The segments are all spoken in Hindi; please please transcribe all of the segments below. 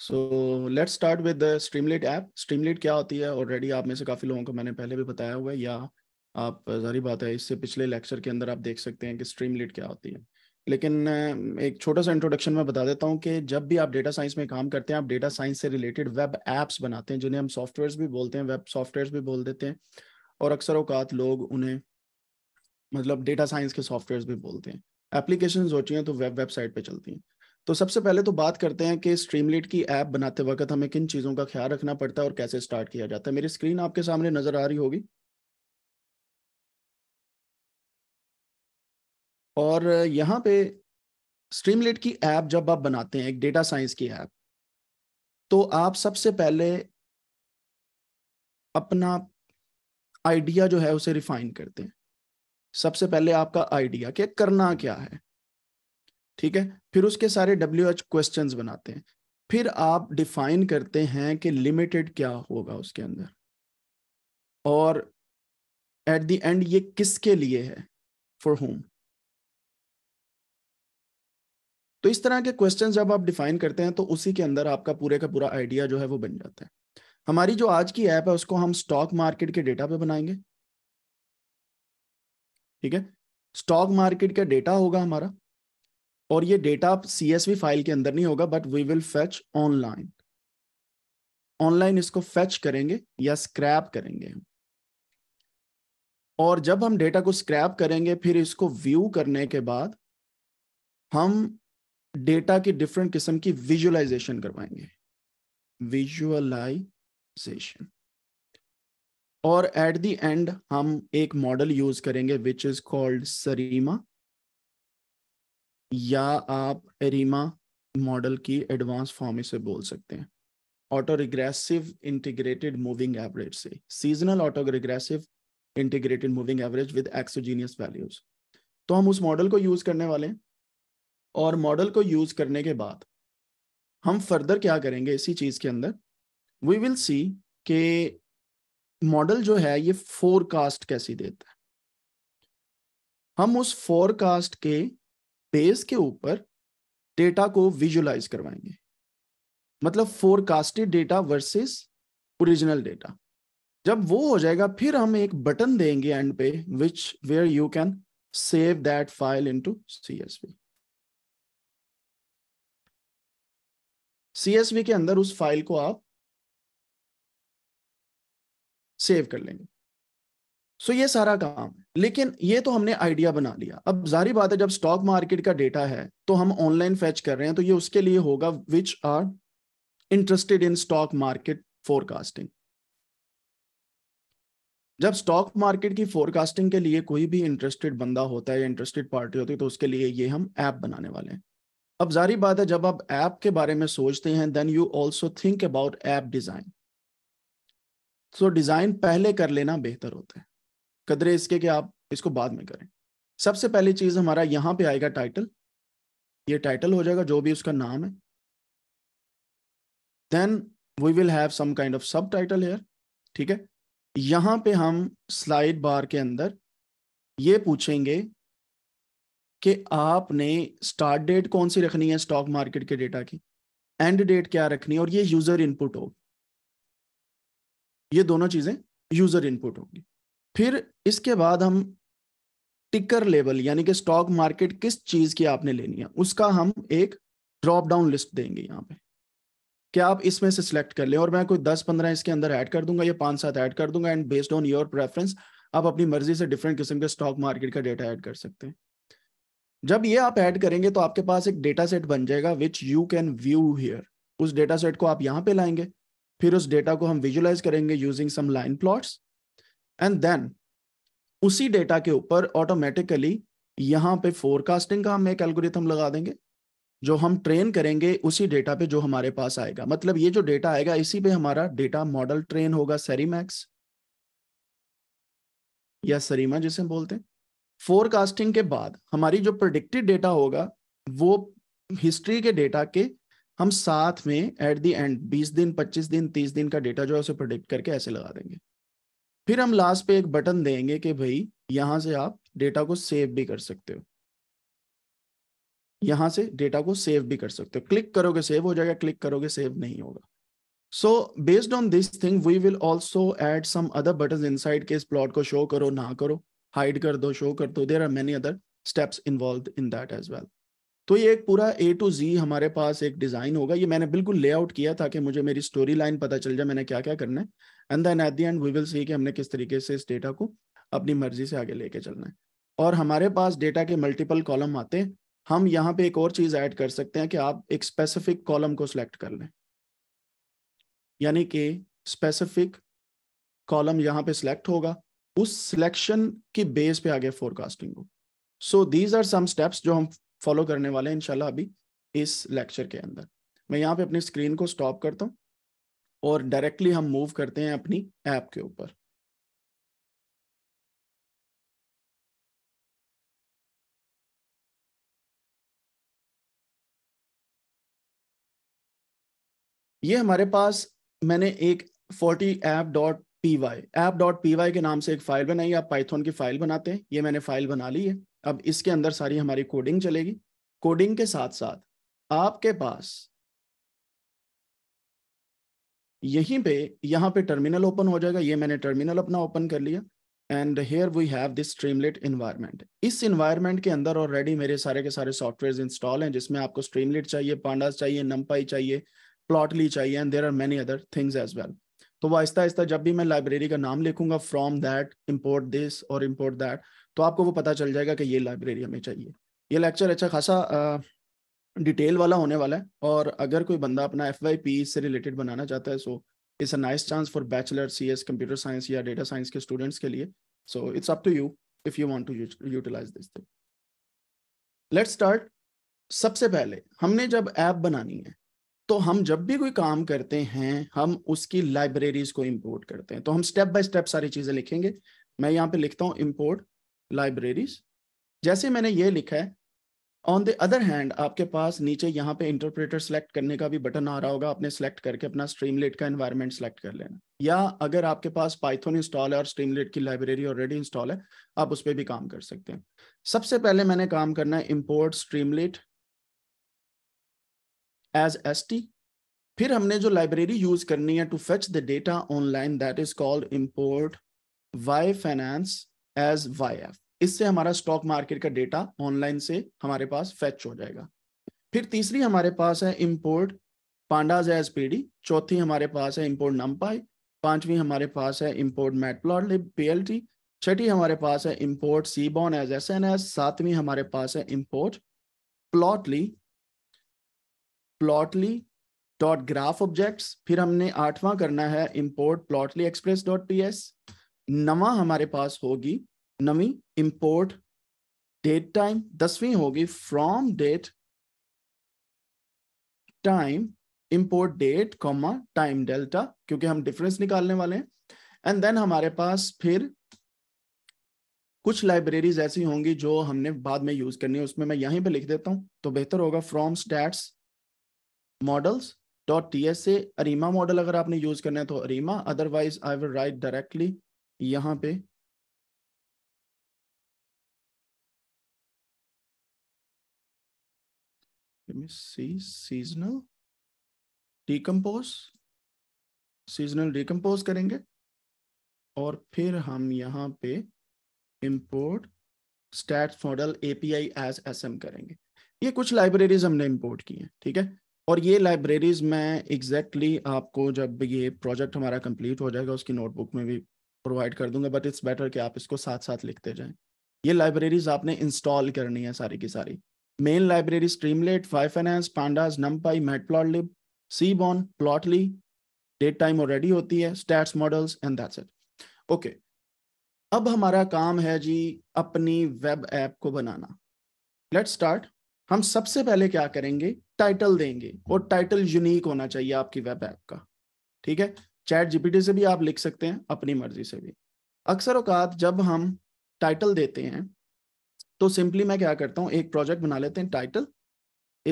So let's start with Streamlit app Streamlit क्या होती है ऑलरेडी आप में से काफ़ी लोगों को मैंने पहले भी बताया हुआ है या आप जारी बात है इससे पिछले लेक्चर के अंदर आप देख सकते हैं कि स्ट्रीमलेट क्या होती है लेकिन एक छोटा सा इंट्रोडक्शन में बता देता हूँ कि जब भी आप डेटा साइंस में काम करते हैं आप डेटा साइंस से रिलेटेड वेब ऐप्स बनाते हैं जिन्हें हम सॉफ्टवेयर्स भी बोलते हैं वेब सॉफ्टवेयर भी बोल देते हैं और अक्सर अवकात लोग उन्हें मतलब डेटा साइंस के सॉफ्टवेयर भी बोलते हैं एप्लीकेशन होती हैं तो वेब वेबसाइट पर चलती हैं तो सबसे पहले तो बात करते हैं कि स्ट्रीमलेट की ऐप बनाते वक्त हमें किन चीज़ों का ख्याल रखना पड़ता है और कैसे स्टार्ट किया जाता है मेरी स्क्रीन आपके सामने नज़र आ रही होगी और यहाँ पे स्ट्रीमलेट की ऐप जब आप बनाते हैं एक डेटा साइंस की ऐप तो आप सबसे पहले अपना आइडिया जो है उसे रिफाइन करते हैं सबसे पहले आपका आइडिया कि करना क्या है ठीक है फिर उसके सारे डब्ल्यू एच क्वेश्चन बनाते हैं फिर आप डिफाइन करते हैं कि लिमिटेड क्या होगा उसके अंदर और एट द एंड ये किसके लिए है फॉर होम तो इस तरह के क्वेश्चन जब आप डिफाइन करते हैं तो उसी के अंदर आपका पूरे का पूरा आइडिया जो है वो बन जाता है हमारी जो आज की ऐप है उसको हम स्टॉक मार्केट के डेटा पे बनाएंगे ठीक है स्टॉक मार्केट का डेटा होगा हमारा और ये डेटा सीएसवी फाइल के अंदर नहीं होगा but we will fetch online online इसको फेच करेंगे या स्क्रैप करेंगे और जब हम डेटा को स्क्रैप करेंगे फिर इसको व्यू करने के बाद हम डेटा की डिफरेंट किस्म की विजुअलाइजेशन करवाएंगे विजुअलाइजेशन और एट द एंड हम एक मॉडल यूज करेंगे विच इज कॉल्ड सरीमा या आप एरिमा मॉडल की एडवांस फॉर्म से बोल सकते हैं auto regressive integrated moving average से seasonal auto regressive integrated moving average with exogenous values तो हम उस मॉडल को यूज करने वाले हैं और मॉडल को यूज करने के बाद हम फर्दर क्या करेंगे इसी चीज के अंदर वी विल सी के मॉडल जो है ये फोरकास्ट कैसी देता है हम उस फोरकास्ट के बेस के ऊपर डेटा को विजुलाइज करवाएंगे मतलब forecasted data versus original data जब वो हो जाएगा फिर हम एक बटन देंगे एंड पे which where you can save that file into CSV CSV के अंदर उस फाइल को आप सेव कर लेंगे सो ये सारा काम लेकिन ये तो हमने आइडिया बना लिया अब जारी बात है जब स्टॉक मार्केट का डेटा है तो हम ऑनलाइन फैच कर रहे हैं तो ये उसके लिए होगा which are interested in stock market forecasting जब स्टॉक मार्केट की फोरकास्टिंग के लिए कोई भी इंटरेस्टेड बंदा होता है या इंटरेस्टेड पार्टी होती है तो उसके लिए ये हम ऐप बनाने वाले हैं अब जारी बात है जब आप ऐप के बारे में सोचते हैं then you also think about app design so design पहले कर लेना बेहतर होता है कदरे इसके कि आप इसको बाद में करें सबसे पहली चीज हमारा यहाँ पे आएगा टाइटल ये टाइटल हो जाएगा जो भी उसका नाम है then we will have some kind of subtitle here ठीक है यहाँ पे हम स्लाइड बार के अंदर ये पूछेंगे कि आपने स्टार्ट डेट कौन सी रखनी है स्टॉक मार्केट के डेटा की एंड डेट क्या रखनी है और ये यूजर इनपुट होगी ये दोनों चीजें यूजर इनपुट होगी फिर इसके बाद हम टिकर लेवल यानी कि स्टॉक मार्केट किस चीज की आपने लेनी है उसका हम एक ड्रॉप डाउन लिस्ट देंगे यहाँ पे क्या आप इसमें से सिलेक्ट कर लें और मैं कोई दस पंद्रह इसके अंदर ऐड कर दूंगा या पांच सात ऐड कर दूंगा and based on your preference आप अपनी मर्जी से डिफरेंट किस्म के स्टॉक मार्केट का डेटा ऐड कर सकते हैं जब ये आप ऐड करेंगे तो आपके पास एक डेटा सेट बन जाएगा which you can view here उस डेटा सेट को आप यहाँ पे लाएंगे फिर उस डेटा को हम विजुलाइज करेंगे using some line plots and then उसी डेटा के ऊपर ऑटोमेटिकली यहाँ पे फोरकास्टिंग का हम एक एल्गोरिथम लगा देंगे जो हम ट्रेन करेंगे उसी डेटा पे जो हमारे पास आएगा मतलब ये जो डेटा आएगा इसी पे हमारा डेटा मॉडल ट्रेन होगा सेरीमैक्स या सरीमा जिसे बोलते हैं फोरकास्टिंग के बाद हमारी जो प्रोडिक्टेड डेटा होगा वो हिस्ट्री के डेटा के हम साथ में एट दी एंड 20 दिन 25 दिन 30 दिन का डेटा जो है उसे प्रोडिक्ट करके ऐसे लगा देंगे फिर हम लास्ट पे एक बटन देंगे कि भाई यहां से आप डेटा को सेव भी कर सकते हो यहां से डेटा को सेव भी कर सकते हो क्लिक करोगे सेव हो जाएगा क्लिक करोगे सेव नहीं होगा so based on this thing we will also add some other button inside के इस प्लॉट को शो करो ना करो हाइड कर दो शो कर दो there are many other steps involved in that as well तो ये एक पूरा ए टू जी हमारे पास एक डिज़ाइन होगा ये मैंने बिल्कुल लेआउट किया था कि मुझे मेरी स्टोरी लाइन पता चल जाए मैंने क्या क्या करना है and then at the end we will see कि हमने किस तरीके से इस डेटा को अपनी मर्जी से आगे लेके चलना है और हमारे पास डेटा के मल्टीपल कॉलम आते हैं हम यहाँ पे एक और चीज ऐड कर सकते हैं कि आप एक स्पेसिफिक कॉलम को सिलेक्ट कर लें यानी कि स्पेसिफिक कॉलम यहाँ पे सिलेक्ट होगा उस सिलेक्शन की बेस पे आगे फोरकास्टिंग हो so these are some steps जो हम फॉलो करने वाले हैं इंशाल्लाह अभी इस लेक्चर के अंदर मैं यहाँ पे अपनी स्क्रीन को स्टॉप करता हूँ और डायरेक्टली हम मूव करते हैं अपनी ऐप के ऊपर ये हमारे पास मैंने एक forty app dot P Y app dot P Y के नाम से एक फाइल बनाई आप पाइथन की फाइल बनाते हैं ये मैंने फाइल बना ली है अब इसके अंदर सारी हमारी कोडिंग चलेगी कोडिंग के साथ साथ आपके पास यहीं पे यहाँ पे टर्मिनल ओपन हो जाएगा ये मैंने टर्मिनल अपना ओपन कर लिया and here we have this Streamlit environment इस इन्वायरमेंट के अंदर ऑलरेडी मेरे सारे के सारे सॉफ्टवेयर इंस्टॉल हैं जिसमें आपको स्ट्रीमलेट चाहिए पांडास चाहिए नम्पाई चाहिए प्लॉटली चाहिए and there are many other things as well तो वो आहिस्ता आहिस्ता जब भी मैं लाइब्रेरी का नाम लिखूंगा फ्रॉम दैट इम्पोर्ट दिस और इम्पोर्ट दैट तो आपको वो पता चल जाएगा कि ये लाइब्रेरी हमें चाहिए ये लेक्चर अच्छा खासा डिटेल वाला होने वाला है और अगर कोई बंदा अपना एफ से रिलेटेड बनाना चाहता है so it's a nice chance for bachelor C S computer science या डेटा साइंस के स्टूडेंट्स के लिए so it's up to you if you want to utilise this thing let's start सबसे पहले हमने जब ऐप बनानी है तो हम जब भी कोई काम करते हैं हम उसकी लाइब्रेरीज को इंपोर्ट करते हैं तो हम स्टेप बाय स्टेप सारी चीज़ें लिखेंगे मैं यहाँ पे लिखता हूँ इंपोर्ट लाइब्रेरीज जैसे मैंने ये लिखा है ऑन द अदर हैंड आपके पास नीचे यहाँ पे इंटरप्रेटर सेलेक्ट करने का भी बटन आ रहा होगा आपने सेलेक्ट करके अपना स्ट्रीमलेट का एनवायरमेंट सेलेक्ट कर लेना या अगर आपके पास पाइथन इंस्टॉल है और स्ट्रीमलेट की लाइब्रेरी ऑलरेडी इंस्टॉल है आप उस पर भी काम कर सकते हैं सबसे पहले मैंने काम करना है import Streamlit as S T फिर हमने जो लाइब्रेरी यूज करनी है to fetch the data online that is called import Y finance as Y F इससे हमारा स्टॉक मार्केट का डेटा ऑनलाइन से हमारे पास फैच हो जाएगा फिर तीसरी हमारे पास है इम्पोर्ट पांडाज एस पीडी चौथी हमारे पास है इम्पोर्ट नम्पाई पांचवी हमारे पास है इम्पोर्ट मैटप्लॉटलिब पीएलटी छठी हमारे पास है इम्पोर्ट बॉन एज एस एन एस सातवीं हमारे पास है import Plotly Plotly dot graph objects फिर हमने आठवां करना है import Plotly express dot P S नवा हमारे पास होगी नवी इंपोर्ट डेट टाइम दसवीं होगी from date time import date comma time delta क्योंकि हम डिफरेंस निकालने वाले हैं एंड देन हमारे पास फिर कुछ लाइब्रेरीज ऐसी होंगी जो हमने बाद में यूज करनी है उसमें मैं यहीं पे लिख देता हूं तो बेहतर होगा from stats models dot T S A ARIMA model अगर आपने यूज करना है तो ARIMA otherwise I will write directly यहां पे let me see seasonal decompose seasonal decompose करेंगे और फिर हम यहाँ पे import stats model API as SM करेंगे ये कुछ लाइब्रेरीज हमने इंपोर्ट की हैं ठीक है और ये लाइब्रेरीज मैं एग्जैक्टली exactly आपको जब ये प्रोजेक्ट हमारा कंप्लीट हो जाएगा उसकी नोटबुक में भी प्रोवाइड कर दूंगा बट इट्स बेटर कि आप इसको साथ साथ लिखते जाएं ये लाइब्रेरीज आपने इंस्टॉल करनी है सारी की सारी main libraries Streamlit, finance Pandas, NumPy, Matplotlib, Seaborn, Plotly, date time already होती है stats models and that's it okay अब हमारा काम है जी अपनी वेब ऐप को बनाना लेट्स स्टार्ट हम सबसे पहले क्या करेंगे टाइटल देंगे और टाइटल यूनिक होना चाहिए आपकी वेब ऐप का ठीक है चैट जीपीटी से भी आप लिख सकते हैं अपनी मर्जी से भी अक्सर अवकात जब हम टाइटल देते हैं तो सिंपली मैं क्या करता हूँ एक प्रोजेक्ट बना लेते हैं टाइटल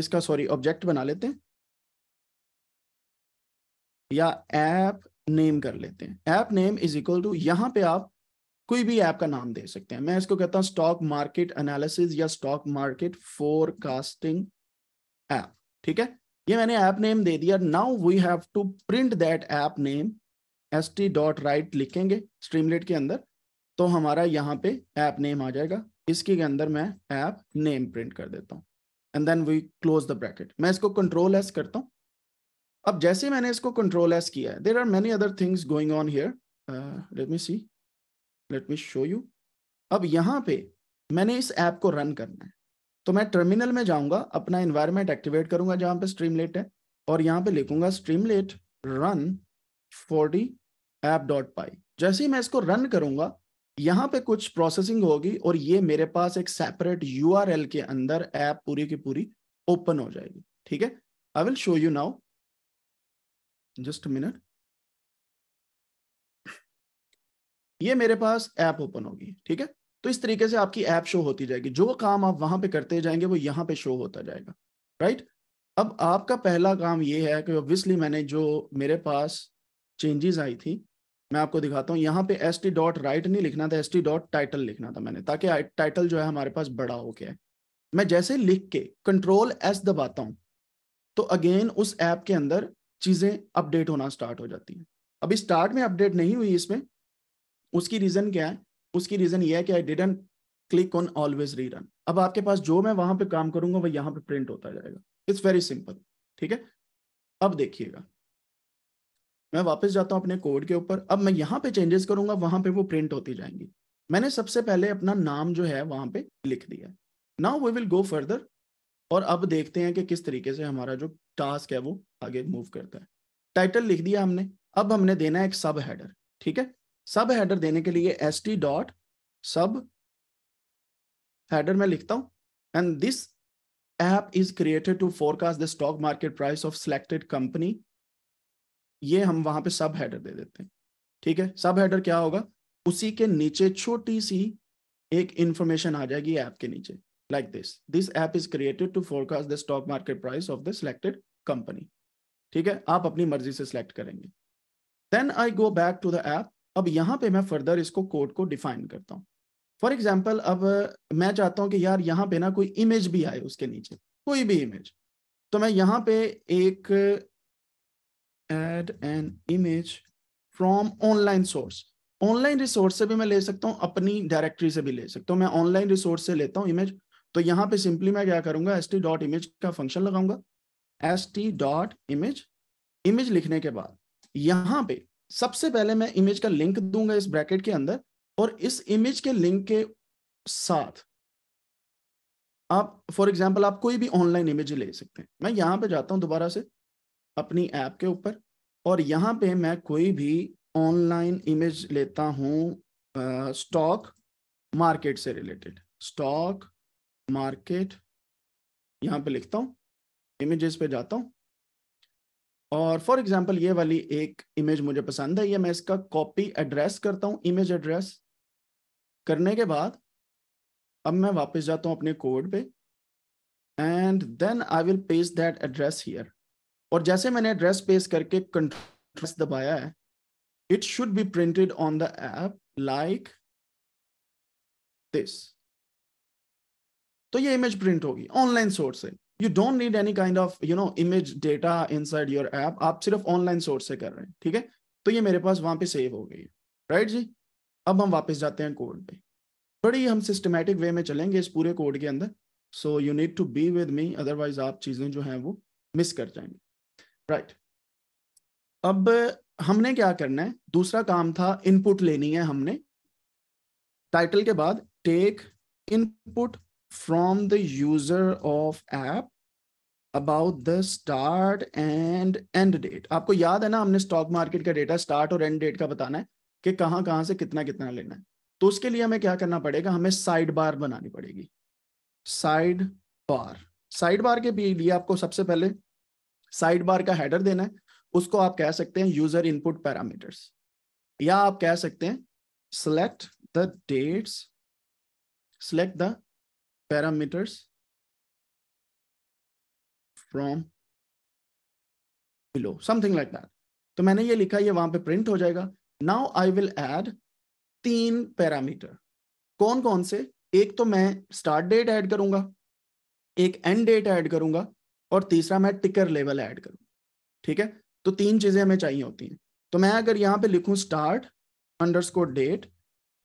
इसका सॉरी ऑब्जेक्ट बना लेते हैं या ऐप नेम कर लेते हैं app name is equal to यहाँ पे आप कोई भी ऐप का नाम दे सकते हैं मैं इसको कहता हूँ स्टॉक मार्केट एनालिसिस या स्टॉक मार्केट फोरकास्टिंग ऐप ठीक है ये मैंने ऐप नेम दे दिया now we have to print that app name S T dot write लिखेंगे स्ट्रीमलेट के अंदर तो हमारा यहाँ पे ऐप नेम आ जाएगा इसके अंदर मैं ऐप नेम प्रिंट कर देता हूँ and then we close the bracket मैं इसको कंट्रोल एस करता हूँ अब जैसे मैंने इसको कंट्रोल एस किया है there are many other things going on here let me see let me show you अब यहाँ पे मैंने इस ऐप को रन करना है तो मैं टर्मिनल में जाऊंगा अपना इन्वायरमेंट एक्टिवेट करूंगा जहाँ पे स्ट्रीम लेट है और यहाँ पे लिखूंगा Streamlit run forty app dot py जैसे ही मैं इसको रन करूंगा यहाँ पे कुछ प्रोसेसिंग होगी और ये मेरे पास एक सेपरेट यू के अंदर ऐप पूरी की पूरी ओपन हो जाएगी ठीक है I will show you now just minute ये मेरे पास ऐप ओपन होगी ठीक है तो इस तरीके से आपकी ऐप शो होती जाएगी जो काम आप वहां पे करते जाएंगे वो यहाँ पे शो होता जाएगा राइट अब आपका पहला काम ये है कि ऑब्वियसली मैंने जो मेरे पास चेंजेस आई थी मैं आपको दिखाता हूँ यहाँ पे एस टी डॉट राइट नहीं लिखना था एस टी डॉट टाइटल लिखना था मैंने ताकि टाइटल जो है हमारे पास बड़ा हो गया है मैं जैसे लिख के कंट्रोल एस दबाता हूँ तो अगेन उस ऐप के अंदर चीज़ें अपडेट होना स्टार्ट हो जाती हैं अभी स्टार्ट में अपडेट नहीं हुई इसमें उसकी रीज़न क्या है उसकी रीज़न यह है कि I didn't click on always rerun अब आपके पास जो मैं वहाँ पे काम करूँगा वह यहाँ पे प्रिंट होता जाएगा इट्स वेरी सिंपल ठीक है अब देखिएगा मैं वापस जाता हूँ अपने कोड के ऊपर अब मैं यहाँ पे चेंजेस करूंगा वहां पे वो प्रिंट होती जाएंगी मैंने सबसे पहले अपना नाम जो है वहां पे लिख दिया now we will go further और अब देखते हैं कि किस तरीके से हमारा जो टास्क है वो आगे मूव करता है टाइटल लिख दिया हमने अब हमने देना है एक सब हैडर ठीक है सब हैडर देने के लिए S T dot subheader में लिखता हूँ and this app is created to forecast the stock market price of selected company ये हम वहां पे सब हेडर दे देते हैं ठीक है सब हेडर क्या होगा उसी के नीचे छोटी सी एक इंफॉर्मेशन आ जाएगी ऐप के नीचे like this this app is created to forecast the stock market price of the selected company ठीक है आप अपनी मर्जी से सिलेक्ट करेंगे then I go back to the app अब यहाँ पे मैं फर्दर इसको कोड को डिफाइन करता हूँ फॉर एग्जाम्पल अब मैं चाहता हूँ कि यार यहाँ पे ना कोई इमेज भी आए उसके नीचे कोई भी इमेज तो मैं यहाँ पे एक add an image from online source online resource से भी मैं ले सकता हूँ अपनी डायरेक्टरी से भी ले सकता हूँ मैं ऑनलाइन रिसोर्स से लेता हूँ इमेज तो यहाँ पे सिंपली मैं क्या करूंगा एस टी डॉट इमेज का फंक्शन लगाऊंगा S T dot image image लिखने के बाद यहाँ पे सबसे पहले मैं इमेज का लिंक दूंगा इस ब्रैकेट के अंदर और इस इमेज के लिंक के साथ आप फॉर एग्जाम्पल आप कोई भी ऑनलाइन इमेज ले सकते हैं मैं यहाँ पे जाता हूँ दोबारा से अपनी ऐप के ऊपर और यहाँ पे मैं कोई भी ऑनलाइन इमेज लेता हूँ स्टॉक मार्केट से रिलेटेड स्टॉक मार्केट यहाँ पे लिखता हूँ इमेजेस पे जाता हूँ और फॉर एग्जांपल ये वाली एक इमेज मुझे पसंद है ये मैं इसका कॉपी एड्रेस करता हूँ इमेज एड्रेस करने के बाद अब मैं वापस जाता हूँ अपने कोड पे and then I will paste that address here और जैसे मैंने एड्रेस पेस करके कंट्रेस दबाया है it should be printed on the app like this तो ये इमेज प्रिंट होगी ऑनलाइन सोर्स से you don't need any kind of you know image data inside your app आप सिर्फ ऑनलाइन सोर्स से कर रहे हैं ठीक है तो ये मेरे पास वहां पे सेव हो गई राइट जी अब हम वापस जाते हैं कोड पे बड़ी हम सिस्टमेटिक वे में चलेंगे इस पूरे कोड के अंदर so you need to be with me otherwise आप चीजें जो हैं वो मिस कर जाएंगे राइट अब हमने क्या करना है दूसरा काम था इनपुट लेनी है हमने टाइटल के बाद take input from the user of app about the start and end date आपको याद है ना हमने स्टॉक मार्केट का डेटा स्टार्ट और एंड डेट का बताना है कि कहाँ कहां से कितना कितना लेना है तो उसके लिए हमें क्या करना पड़ेगा हमें साइड बार बनानी पड़ेगी साइड बार साइड बार के लिए आपको सबसे पहले साइड बार का हेडर देना है उसको आप कह सकते हैं यूजर इनपुट पैरामीटर्स या आप कह सकते हैं select the dates select the parameters from below something like that तो मैंने ये लिखा ये वहां पे प्रिंट हो जाएगा नाउ आई विल ऐड तीन पैरामीटर कौन कौन से एक तो मैं स्टार्ट डेट ऐड करूंगा एक एंड डेट ऐड करूंगा और तीसरा मैं टिकर लेवल ऐड करूँ ठीक है तो तीन चीज़ें हमें चाहिए होती हैं तो मैं अगर यहाँ पे लिखूँ स्टार्ट अंडर डेट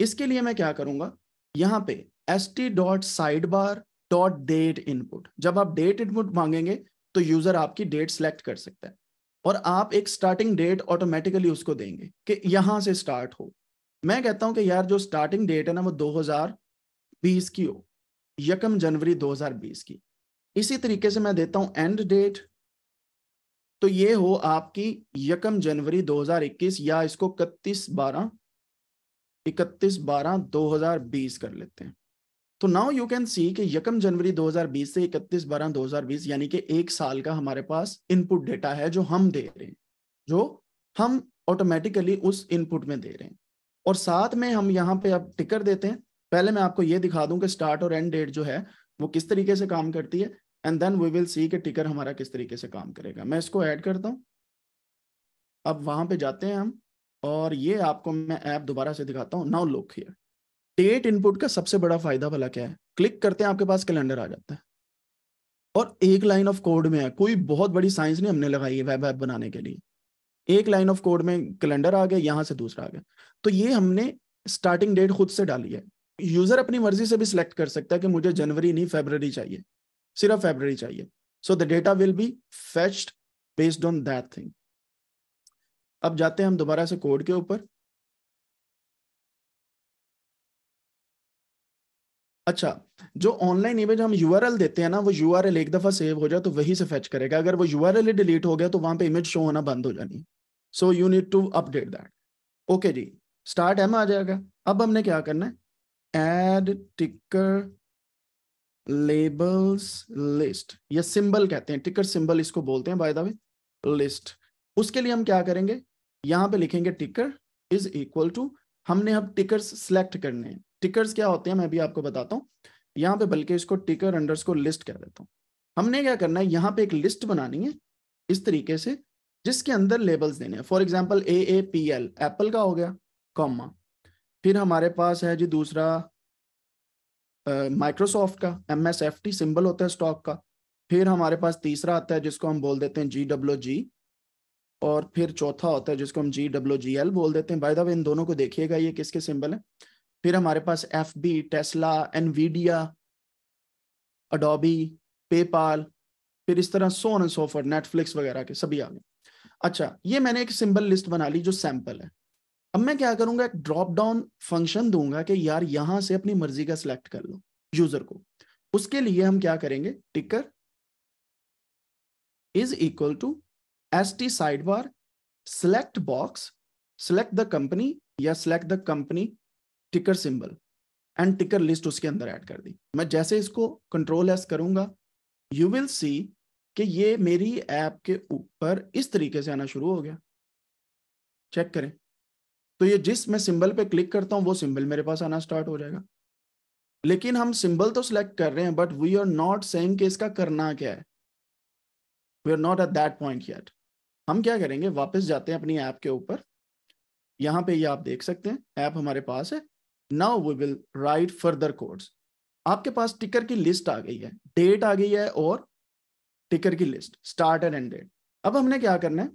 इसके लिए मैं क्या करूँगा यहाँ पे S T dot sidebar dot date input जब आप डेट इनपुट मांगेंगे तो यूज़र आपकी डेट सेलेक्ट कर सकता है और आप एक स्टार्टिंग डेट ऑटोमेटिकली उसको देंगे कि यहाँ से स्टार्ट हो मैं कहता हूँ कि यार जो स्टार्टिंग डेट है ना वो 2020 की हो यकम जनवरी 2020 की इसी तरीके से मैं देता हूं एंड डेट तो ये हो आपकी यकम जनवरी 2021 या इसको इकतीस बारह इकतीस बारह दो कर लेते हैं तो नाउ यू कैन सी कि यकम जनवरी 2020 से इकतीस बारह 2020 यानी कि एक साल का हमारे पास इनपुट डेटा है जो हम दे रहे हैं जो हम ऑटोमेटिकली उस इनपुट में दे रहे हैं और साथ में हम यहाँ पे अब टिकर देते हैं पहले मैं आपको ये दिखा दूं कि स्टार्ट और एंड डेट जो है वो किस तरीके से काम करती है and then we will see कि टिकर हमारा किस तरीके से काम करेगा मैं इसको ऐड करता हूँ अब वहां पे जाते हैं हम और ये आपको मैं ऐप दोबारा से दिखाता हूँ now look here date input का सबसे बड़ा फायदा भला क्या है क्लिक करते हैं आपके पास कैलेंडर आ जाता है और एक लाइन ऑफ कोड में है कोई बहुत बड़ी साइंस नहीं हमने लगाई है वेब ऐप बनाने के लिए एक लाइन ऑफ कोड में कैलेंडर आ गया यहाँ से दूसरा आ गया तो ये हमने स्टार्टिंग डेट खुद से डाली है यूजर अपनी मर्जी से भी सिलेक्ट कर सकता है कि मुझे जनवरी नहीं फेबररी चाहिए सिर्फ फेबररी चाहिए so the data will be fetched based on that thing अब जाते हैं हम दोबारा से कोड के ऊपर अच्छा जो ऑनलाइन इमेज हम यूआरएल देते हैं ना वो यूआरएल एक दफा सेव हो जाए तो वही से फेच करेगा अगर वो यूआरएल ही डिलीट हो गया तो वहां पे इमेज शो होना बंद हो जानी so you need to update that okay जी स्टार्ट एम आ जाएगा अब हमने क्या करना है एड टिकर लेबल्स लिस्ट या सिंबल कहते हैं टिकर सिंबल इसको बोलते हैं बाय द वे लिस्ट उसके लिए हम क्या करेंगे यहाँ पे लिखेंगे टिकर इज इक्वल टू हमने अब टिकर्स सेलेक्ट करने हैं टिकर्स क्या होते हैं मैं भी आपको बताता हूँ यहाँ पे बल्कि इसको टिकर अंडर लिस्ट कह देता हूँ हमने क्या करना है यहाँ पे एक लिस्ट बनानी है इस तरीके से जिसके अंदर लेबल्स देने हैं for example A A P L Apple का हो गया कॉमा फिर हमारे पास है जी दूसरा माइक्रोसॉफ्ट का M S F T symbol होता है स्टॉक का फिर हमारे पास तीसरा आता है जिसको हम बोल देते हैं जी डब्ल्यू जी और फिर चौथा होता है जिसको हम जी डब्ल्यू जी एल बोल देते हैं बाय द वे इन दोनों को देखिएगा ये किसके सिंबल है फिर हमारे पास F B Tesla Nvidia Adobe PayPal फिर इस तरह सोन एंड सोफर नेटफ्लिक्स वगैरह के सभी आ गए अच्छा ये मैंने एक सिंबल लिस्ट बना ली जो सैंपल है अब मैं क्या करूंगा एक ड्रॉप डाउन फंक्शन दूंगा कि यार यहां से अपनी मर्जी का सिलेक्ट कर लो यूजर को उसके लिए हम क्या करेंगे ticker is equal to S T sidebar select box select the company या select the company ticker symbol and ticker list उसके अंदर ऐड कर दी मैं जैसे इसको कंट्रोल एस करूंगा यू विल सी कि ये मेरी ऐप के ऊपर इस तरीके से आना शुरू हो गया चेक करें तो ये जिस मैं सिंबल पे क्लिक करता हूँ वो सिंबल मेरे पास आना स्टार्ट हो जाएगा लेकिन हम सिंबल तो सिलेक्ट कर रहे हैं but we are not saying कि इसका करना क्या है we are not at that point yet हम क्या करेंगे वापस जाते हैं अपनी ऐप के ऊपर यहाँ पे ये आप देख सकते हैं ऐप हमारे पास है now we will write further codes आपके पास टिकर की लिस्ट आ गई है डेट आ गई है और टिकर की list start and end date अब हमने क्या करना है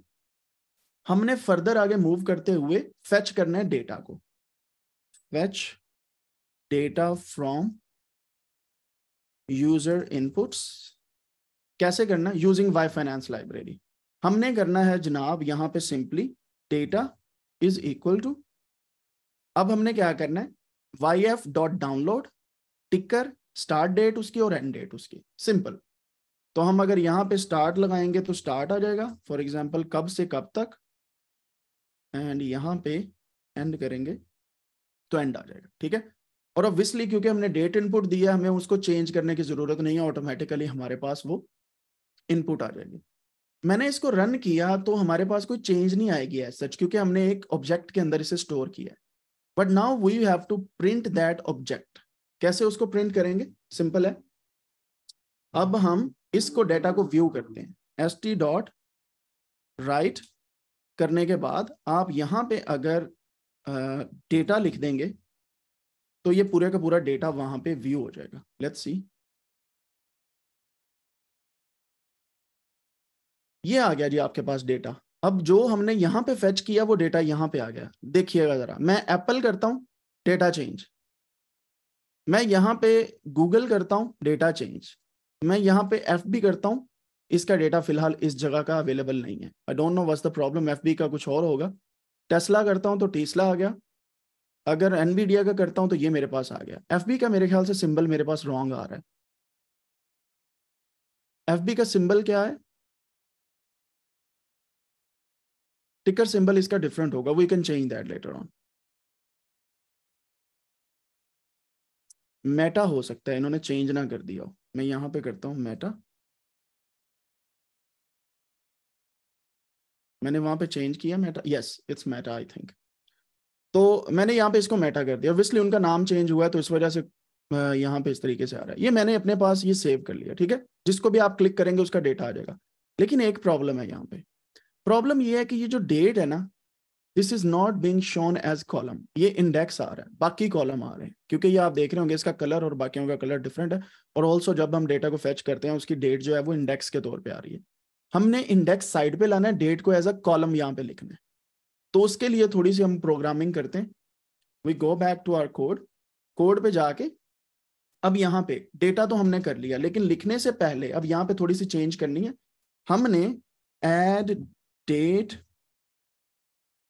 हमने फर्दर आगे मूव करते हुए फेच करना है डेटा को fetch data from user inputs कैसे करना यूजिंग वाई फाइनेंस लाइब्रेरी हमने करना है जनाब यहां पे simply data is equal to अब हमने क्या करना है Y F dot download ticker start date उसकी और एंड डेट उसकी सिंपल तो हम अगर यहाँ पे स्टार्ट लगाएंगे तो स्टार्ट आ जाएगा फॉर एग्जाम्पल कब से कब तक एंड यहाँ पे एंड करेंगे तो एंड आ जाएगा ठीक है और ऑब्वियसली क्योंकि हमने डेट इनपुट दिया हमें उसको चेंज करने की जरूरत नहीं है ऑटोमेटिकली हमारे पास वो इनपुट आ जाएगी मैंने इसको रन किया तो हमारे पास कोई चेंज नहीं आएगी एज सच क्योंकि हमने एक ऑब्जेक्ट के अंदर इसे स्टोर किया है but now we have to print that object कैसे उसको प्रिंट करेंगे सिंपल है अब हम इसको डेटा को व्यू करते हैं एस टी डॉट राइट करने के बाद आप यहाँ पे अगर डेटा लिख देंगे तो ये पूरे का पूरा डेटा वहां पे व्यू हो जाएगा लेट्स सी ये आ गया जी आपके पास डेटा अब जो हमने यहाँ पे फेच किया वो डेटा यहाँ पे आ गया देखिएगा जरा मैं एप्पल करता हूँ डेटा चेंज मैं यहाँ पे गूगल करता हूँ डेटा चेंज मैं यहाँ पे एफ करता हूँ इसका डेटा फिलहाल इस जगह का अवेलेबल नहीं है I don't know what the problem F का कुछ और होगा टेस्ला करता हूँ तो टेस्ला आ गया अगर एनवीडिया का करता हूँ तो ये मेरे पास आ गया एफ का मेरे ख्याल से सिंबल मेरे पास रॉन्ग आ रहा है एफ का सिंबल क्या है टिकर सिंबल इसका डिफरेंट होगा we can change that later on Meta हो सकता है इन्होंने चेंज ना कर दिया मैं यहां पे करता हूं मेटा मैंने वहां पे चेंज किया Meta yes it's Meta I think तो मैंने यहाँ पे इसको मेटा कर दिया ऑब्वियसली उनका नाम चेंज हुआ है तो इस वजह से यहाँ पे इस तरीके से आ रहा है ये मैंने अपने पास ये सेव कर लिया ठीक है जिसको भी आप क्लिक करेंगे उसका डेटा आ जाएगा लेकिन एक प्रॉब्लम है यहाँ पे प्रॉब्लम ये है कि ये जो डेट है ना this is not being shown as column ये इंडेक्स आ रहा है बाकी कॉलम आ रहे हैं क्योंकि ये आप देख रहे होंगे इसका कलर और बाकियों का कलर डिफरेंट है और ऑल्सो जब हम डेटा को फैच करते हैं उसकी डेट जो है वो इंडेक्स के तौर पर आ रही है हमने इंडेक्स साइड पे लाना है डेट को एज अ कॉलम यहाँ पे लिखना है तो उसके लिए थोड़ी सी हम प्रोग्रामिंग करते हैं we go back to our code code पे जाके अब यहाँ पे डेटा तो हमने कर लिया लेकिन लिखने से पहले अब यहाँ पे थोड़ी सी चेंज करनी है हमने add date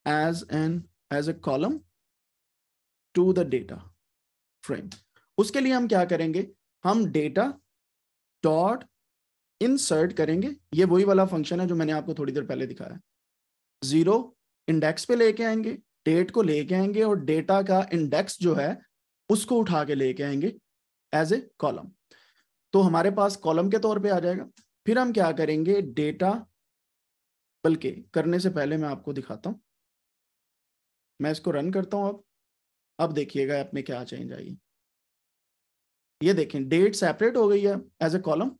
as an as a column to the data frame उसके लिए हम क्या करेंगे हम डेटा डॉट इंसर्ट करेंगे ये वही वाला फंक्शन है जो मैंने आपको थोड़ी देर पहले दिखाया जीरो इंडेक्स पे लेके आएंगे डेट को लेके आएंगे और डेटा का इंडेक्स जो है उसको उठा के लेके आएंगे एज ए कॉलम तो हमारे पास कॉलम के तौर पे आ जाएगा फिर हम क्या करेंगे डेटा बल्कि करने से पहले मैं आपको दिखाता हूं मैं इसको रन करता हूं अब अब देखिएगा ऐप में क्या चेंज आई ये देखें डेट सेपरेट हो गई है एज ए कॉलम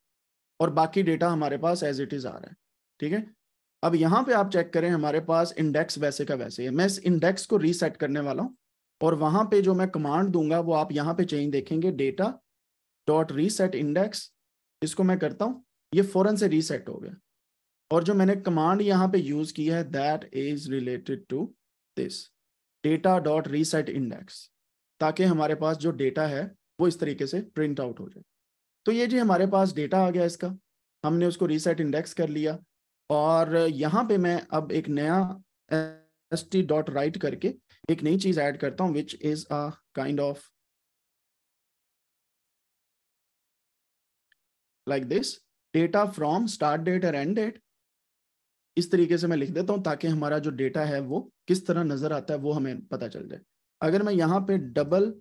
और बाकी डेटा हमारे पास एज इट इज आ रहा है ठीक है अब यहाँ पे आप चेक करें हमारे पास इंडेक्स वैसे का वैसे है मैं इस इंडेक्स को रीसेट करने वाला हूँ और वहां पे जो मैं कमांड दूंगा वो आप यहाँ पे चेंज देखेंगे डेटा डॉट रीसेट इंडेक्स इसको मैं करता हूँ ये फौरन से रीसेट हो गया और जो मैंने कमांड यहाँ पे यूज की है that is related to this data dot reset index ताकि हमारे पास जो डेटा है वो इस तरीके से प्रिंट आउट हो जाए तो ये जी हमारे पास डेटा आ गया इसका हमने उसको रीसेट इंडेक्स कर लिया और यहाँ पे मैं अब एक नया एस टी डॉट राइट करके एक नई चीज ऐड करता हूँ which is a kind of like this data from start date और एंड डेट इस तरीके से मैं लिख देता हूँ ताकि हमारा जो डेटा है वो किस तरह नजर आता है वो हमें पता चल जाए अगर मैं यहाँ पे डबल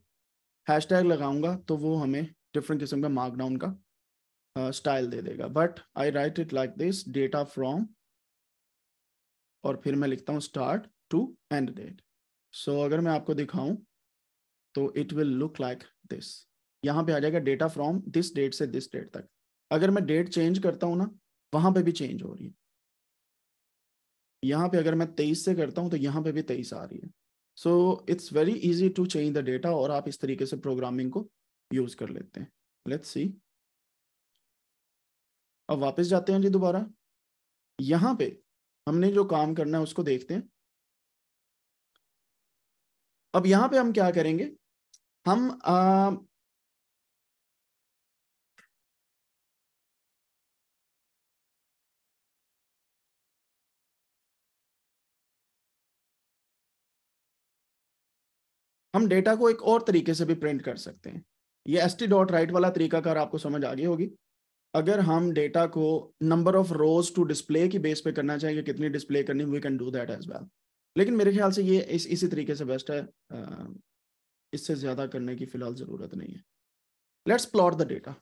हैशटैग लगाऊंगा तो वो हमें डिफरेंट किस्म का मार्कडाउन का स्टाइल दे देगा but I write it like this data from और फिर मैं लिखता हूँ start to end date so अगर मैं आपको दिखाऊं तो it will look like this यहाँ पे आ जाएगा डेटा फ्रॉम दिस डेट से दिस डेट तक अगर मैं डेट चेंज करता हूँ ना वहां पे भी चेंज हो रही है यहाँ पे अगर मैं तेईस से करता हूँ तो यहाँ पे भी तेईस आ रही है so it's very easy to change the data और आप इस तरीके से प्रोग्रामिंग को यूज कर लेते हैं लेट्स सी अब वापस जाते हैं जी दोबारा यहां पे हमने जो काम करना है उसको देखते हैं अब यहां पे हम क्या करेंगे हम आ, हम डेटा को एक और तरीके से भी प्रिंट कर सकते हैं ये एस टी डॉट राइट वाला तरीकाकार आपको समझ आ गई होगी अगर हम डेटा को number of rows to display की बेस पे करना चाहेंगे कितनी डिस्प्ले करनी we can do that as well लेकिन मेरे ख्याल से ये इस इसी तरीके से बेस्ट है इससे ज़्यादा करने की फ़िलहाल ज़रूरत नहीं है let's plot the data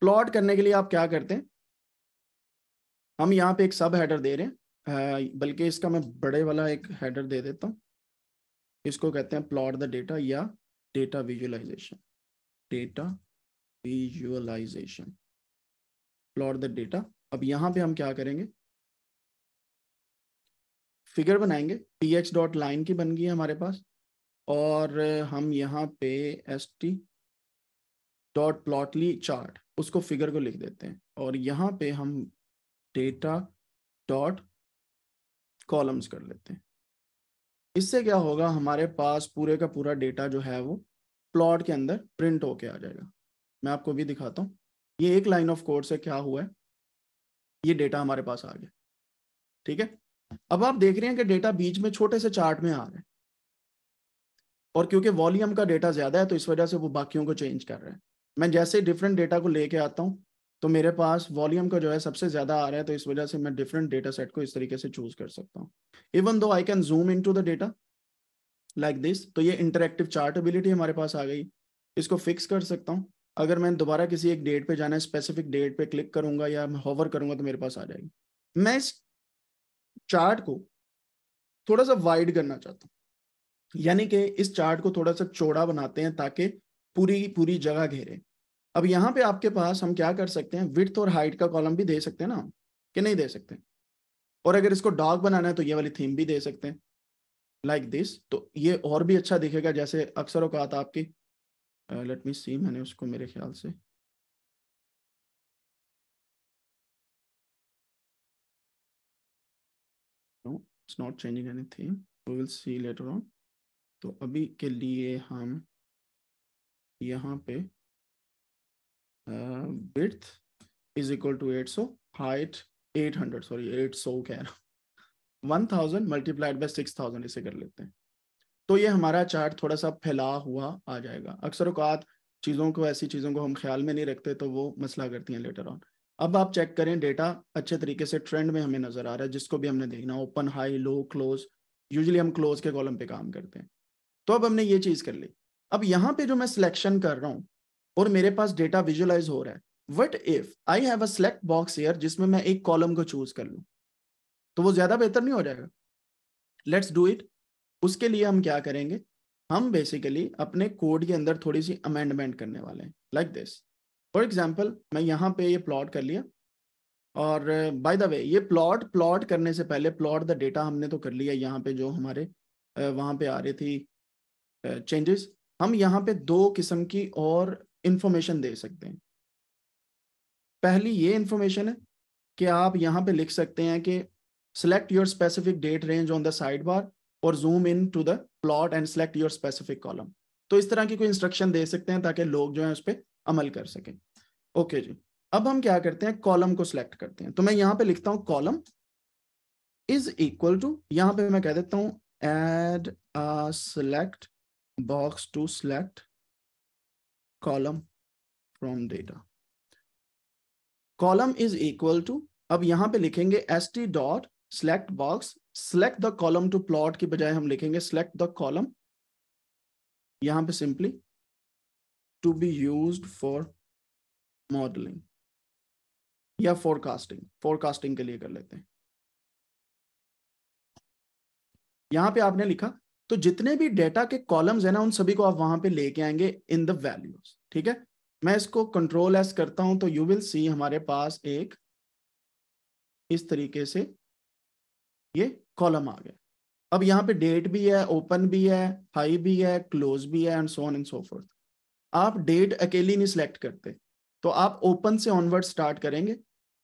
plot करने के लिए आप क्या करते हैं हम यहाँ पे एक सब हेडर दे रहे हैं बल्कि इसका मैं बड़े वाला एक हेडर दे देता हूँ इसको कहते हैं प्लॉट द डेटा या data visualization data visualization plot the data अब यहां पे हम क्या करेंगे फिगर बनाएंगे टी एच डॉट लाइन की बन गई है हमारे पास और हम यहाँ पे S T dot plotly chart उसको फिगर को लिख देते हैं और यहाँ पे हम डेटा डॉट कॉलम्स कर लेते हैं इससे क्या होगा हमारे पास पूरे का पूरा डेटा जो है वो प्लॉट के अंदर प्रिंट होके आ जाएगा मैं आपको भी दिखाता हूँ ये एक लाइन ऑफ कोड से क्या हुआ है ये डेटा हमारे पास आ गया ठीक है अब आप देख रहे हैं कि डेटा बीच में छोटे से चार्ट में आ रहे हैं और क्योंकि वॉल्यूम का डेटा ज्यादा है तो इस वजह से वो बाकियों को चेंज कर रहे हैं मैं जैसे डिफरेंट डेटा को लेके आता हूँ तो मेरे पास वॉल्यूम का जो है सबसे ज्यादा आ रहा है तो इस वजह से मैं डिफरेंट डेटा सेट को इस तरीके से चूज कर सकता हूँ even though I can zoom in the data like this तो ये इंटरेक्टिव चार्टबिलिटी हमारे पास आ गई इसको फिक्स कर सकता हूँ अगर मैं दोबारा किसी एक डेट पे जाना है स्पेसिफिक डेट पे क्लिक करूंगा या होवर करूंगा तो मेरे पास आ जाएगी मैं इस चार्ट को थोड़ा सा वाइड करना चाहता हूँ यानी कि इस चार्ट को थोड़ा सा चौड़ा बनाते हैं ताकि पूरी पूरी जगह घेरे अब यहाँ पे आपके पास हम क्या कर सकते हैं विथ और हाइट का कॉलम भी दे सकते हैं ना कि नहीं दे सकते और अगर इसको डॉग बनाना है तो ये वाली थीम भी दे सकते हैं लाइक like दिस तो ये और भी अच्छा दिखेगा जैसे अक्सर औकात आपकी लेट uh, मी सी मैंने उसको मेरे ख्याल से it's not changing any anything we will see later on तो अभी के लिए हम यहाँ पे Uh, width is equal to 800 so height 800 sorry 800 कह रहा 1000 मल्टीप्लाइड बाय 6000 इसे कर लेते हैं तो ये हमारा चार्ट थोड़ा सा फैला हुआ आ जाएगा अक्सर अवकात चीज़ों को ऐसी चीज़ों को हम ख्याल में नहीं रखते तो वो मसला करती हैं लेटर ऑन अब आप चेक करें डेटा अच्छे तरीके से ट्रेंड में हमें नज़र आ रहा है जिसको भी हमने देखना open high low close usually हम क्लोज के कॉलम पे काम करते हैं तो अब हमने ये चीज़ कर ली अब यहाँ पे जो मैं सिलेक्शन कर रहा हूँ और मेरे पास डेटा विजुअलाइज हो रहा है what if I have a select box here जिसमें मैं एक कॉलम को चूज कर लू तो वो ज्यादा बेहतर नहीं हो जाएगा लेट्स डू इट उसके लिए हम क्या करेंगे हम बेसिकली अपने कोड के अंदर थोड़ी सी अमेंडमेंट करने वाले हैं लाइक दिस फॉर एग्जाम्पल मैं यहाँ पे ये प्लॉट कर लिया और बाय द वे ये प्लॉट प्लॉट करने से पहले प्लॉट द डेटा हमने तो कर लिया यहाँ पे जो हमारे वहाँ पे आ रही थी चेंजेस हम यहाँ पे दो किस्म की और इंफॉर्मेशन दे सकते हैं पहली ये इंफॉर्मेशन है कि आप यहाँ पे लिख सकते हैं कि select your specific date range on the sidebar और zoom in to the plot and select your specific column तो इस तरह की कोई इंस्ट्रक्शन दे सकते हैं ताकि लोग जो है उस पर अमल कर सकें ओके okay जी अब हम क्या करते हैं कॉलम को सिलेक्ट करते हैं तो मैं यहाँ पे लिखता हूँ कॉलम इज इक्वल टू यहाँ पे मैं कह देता हूँ add select box to select column from data. Column is equal to अब यहां पे लिखेंगे S T dot select box select the column to plot की बजाय हम लिखेंगे सिलेक्ट द कॉलम यहां पे simply to be use for modelling या फोरकास्टिंग फोरकास्टिंग के लिए कर लेते हैं यहां पे आपने लिखा तो जितने भी डेटा के कॉलम्स है ना उन सभी को आप वहां पे लेके आएंगे इन द वैल्यूज ठीक है मैं इसको कंट्रोल एस करता हूं तो यू विल सी हमारे पास एक इस तरीके से ये कॉलम आ गया अब यहाँ पे डेट भी है ओपन भी है हाई भी है क्लोज भी है and so on and so forth आप डेट अकेली नहीं सिलेक्ट करते तो आप ओपन से ऑनवर्ड स्टार्ट करेंगे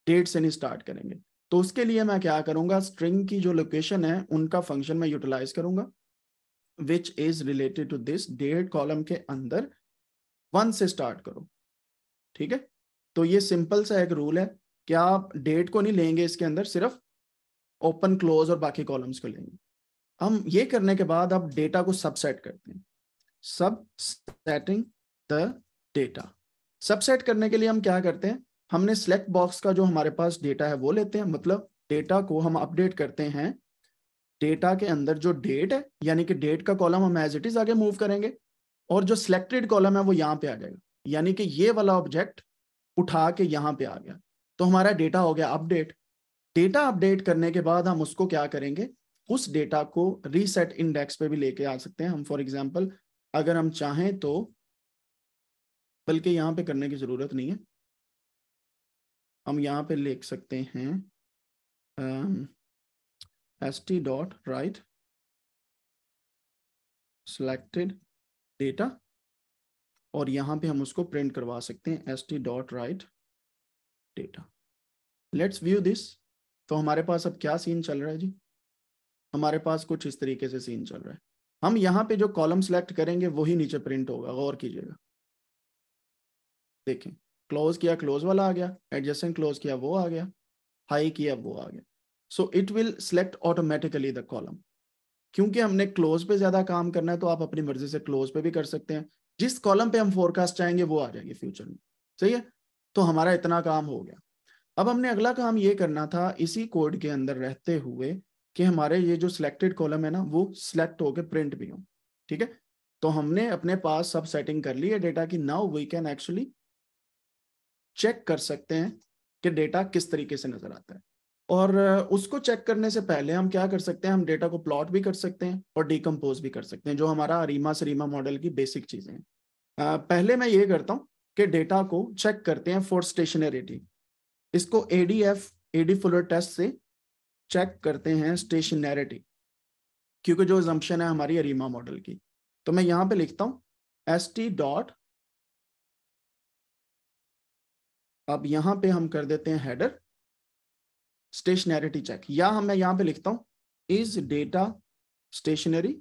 डेट से नहीं स्टार्ट करेंगे तो उसके लिए मैं क्या करूंगा स्ट्रिंग की जो लोकेशन है उनका फंक्शन मैं यूटिलाइज करूंगा which is related to this date column के अंदर वन से स्टार्ट करो ठीक है तो ये सिंपल सा एक रूल है कि आप डेट को नहीं लेंगे इसके अंदर सिर्फ ओपन क्लोज और बाकी कॉलम्स को लेंगे हम ये करने के बाद आप डेटा को सबसेट करते हैं सब सेटिंग द डेटा सबसेट करने के लिए हम क्या करते हैं हमने सेलेक्ट बॉक्स का जो हमारे पास डेटा है वो लेते हैं मतलब डेटा को हम अपडेट करते हैं डेटा के अंदर जो डेट है यानी कि डेट का कॉलम हम एज इट इज आगे मूव करेंगे और जो सिलेक्टेड कॉलम है वो यहाँ पे आ जाएगा यानी कि ये वाला ऑब्जेक्ट उठा के यहाँ पे आ गया तो हमारा डेटा हो गया अपडेट डेटा अपडेट करने के बाद हम उसको क्या करेंगे उस डेटा को रीसेट इंडेक्स पे भी लेके आ सकते हैं हम फॉर एग्जाम्पल अगर हम चाहें तो बल्कि यहाँ पे करने की जरूरत नहीं है हम यहाँ पे लिख सकते हैं st dot write selected data और यहां पे हम उसको प्रिंट करवा सकते हैं S T dot write data let's view this तो हमारे पास अब क्या सीन चल रहा है जी हमारे पास कुछ इस तरीके से सीन चल रहा है हम यहाँ पे जो कॉलम सेलेक्ट करेंगे वही नीचे प्रिंट होगा गौर कीजिएगा देखें क्लोज किया क्लोज वाला आ गया एडजस्टिंग क्लोज किया वो आ गया हाई किया वो आ गया so it will select automatically the column क्योंकि हमने क्लोज पे ज्यादा काम करना है तो आप अपनी मर्जी से क्लोज पे भी कर सकते हैं जिस कॉलम पे हम फोरकास्ट चाहेंगे वो आ जाएंगे फ्यूचर में सही है तो हमारा इतना काम हो गया अब हमने अगला काम ये करना था इसी कोड के अंदर रहते हुए कि हमारे ये जो सिलेक्टेड कॉलम है ना वो सिलेक्ट होकर प्रिंट भी हो ठीक है तो हमने अपने पास सब सेटिंग कर ली है डेटा की now we can actually check कर सकते हैं कि डेटा किस तरीके से नजर आता है और उसको चेक करने से पहले हम क्या कर सकते हैं हम डेटा को प्लॉट भी कर सकते हैं और डिकम्पोज भी कर सकते हैं जो हमारा अरीमा सरीमा मॉडल की बेसिक चीजें हैं पहले मैं ये करता हूँ कि डेटा को चेक करते हैं फॉर स्टेशनरिटी इसको A D F A D Fuller test से चेक करते हैं स्टेशनरिटी क्योंकि जो एजम्पन है हमारी अरीमा मॉडल की तो मैं यहाँ पे लिखता हूँ एस टी डॉट अब यहाँ पे हम कर देते हैं हेडर स्टेशनरिटी चेक या हम मैं यहां पे लिखता हूँ इज डेटा स्टेशनरी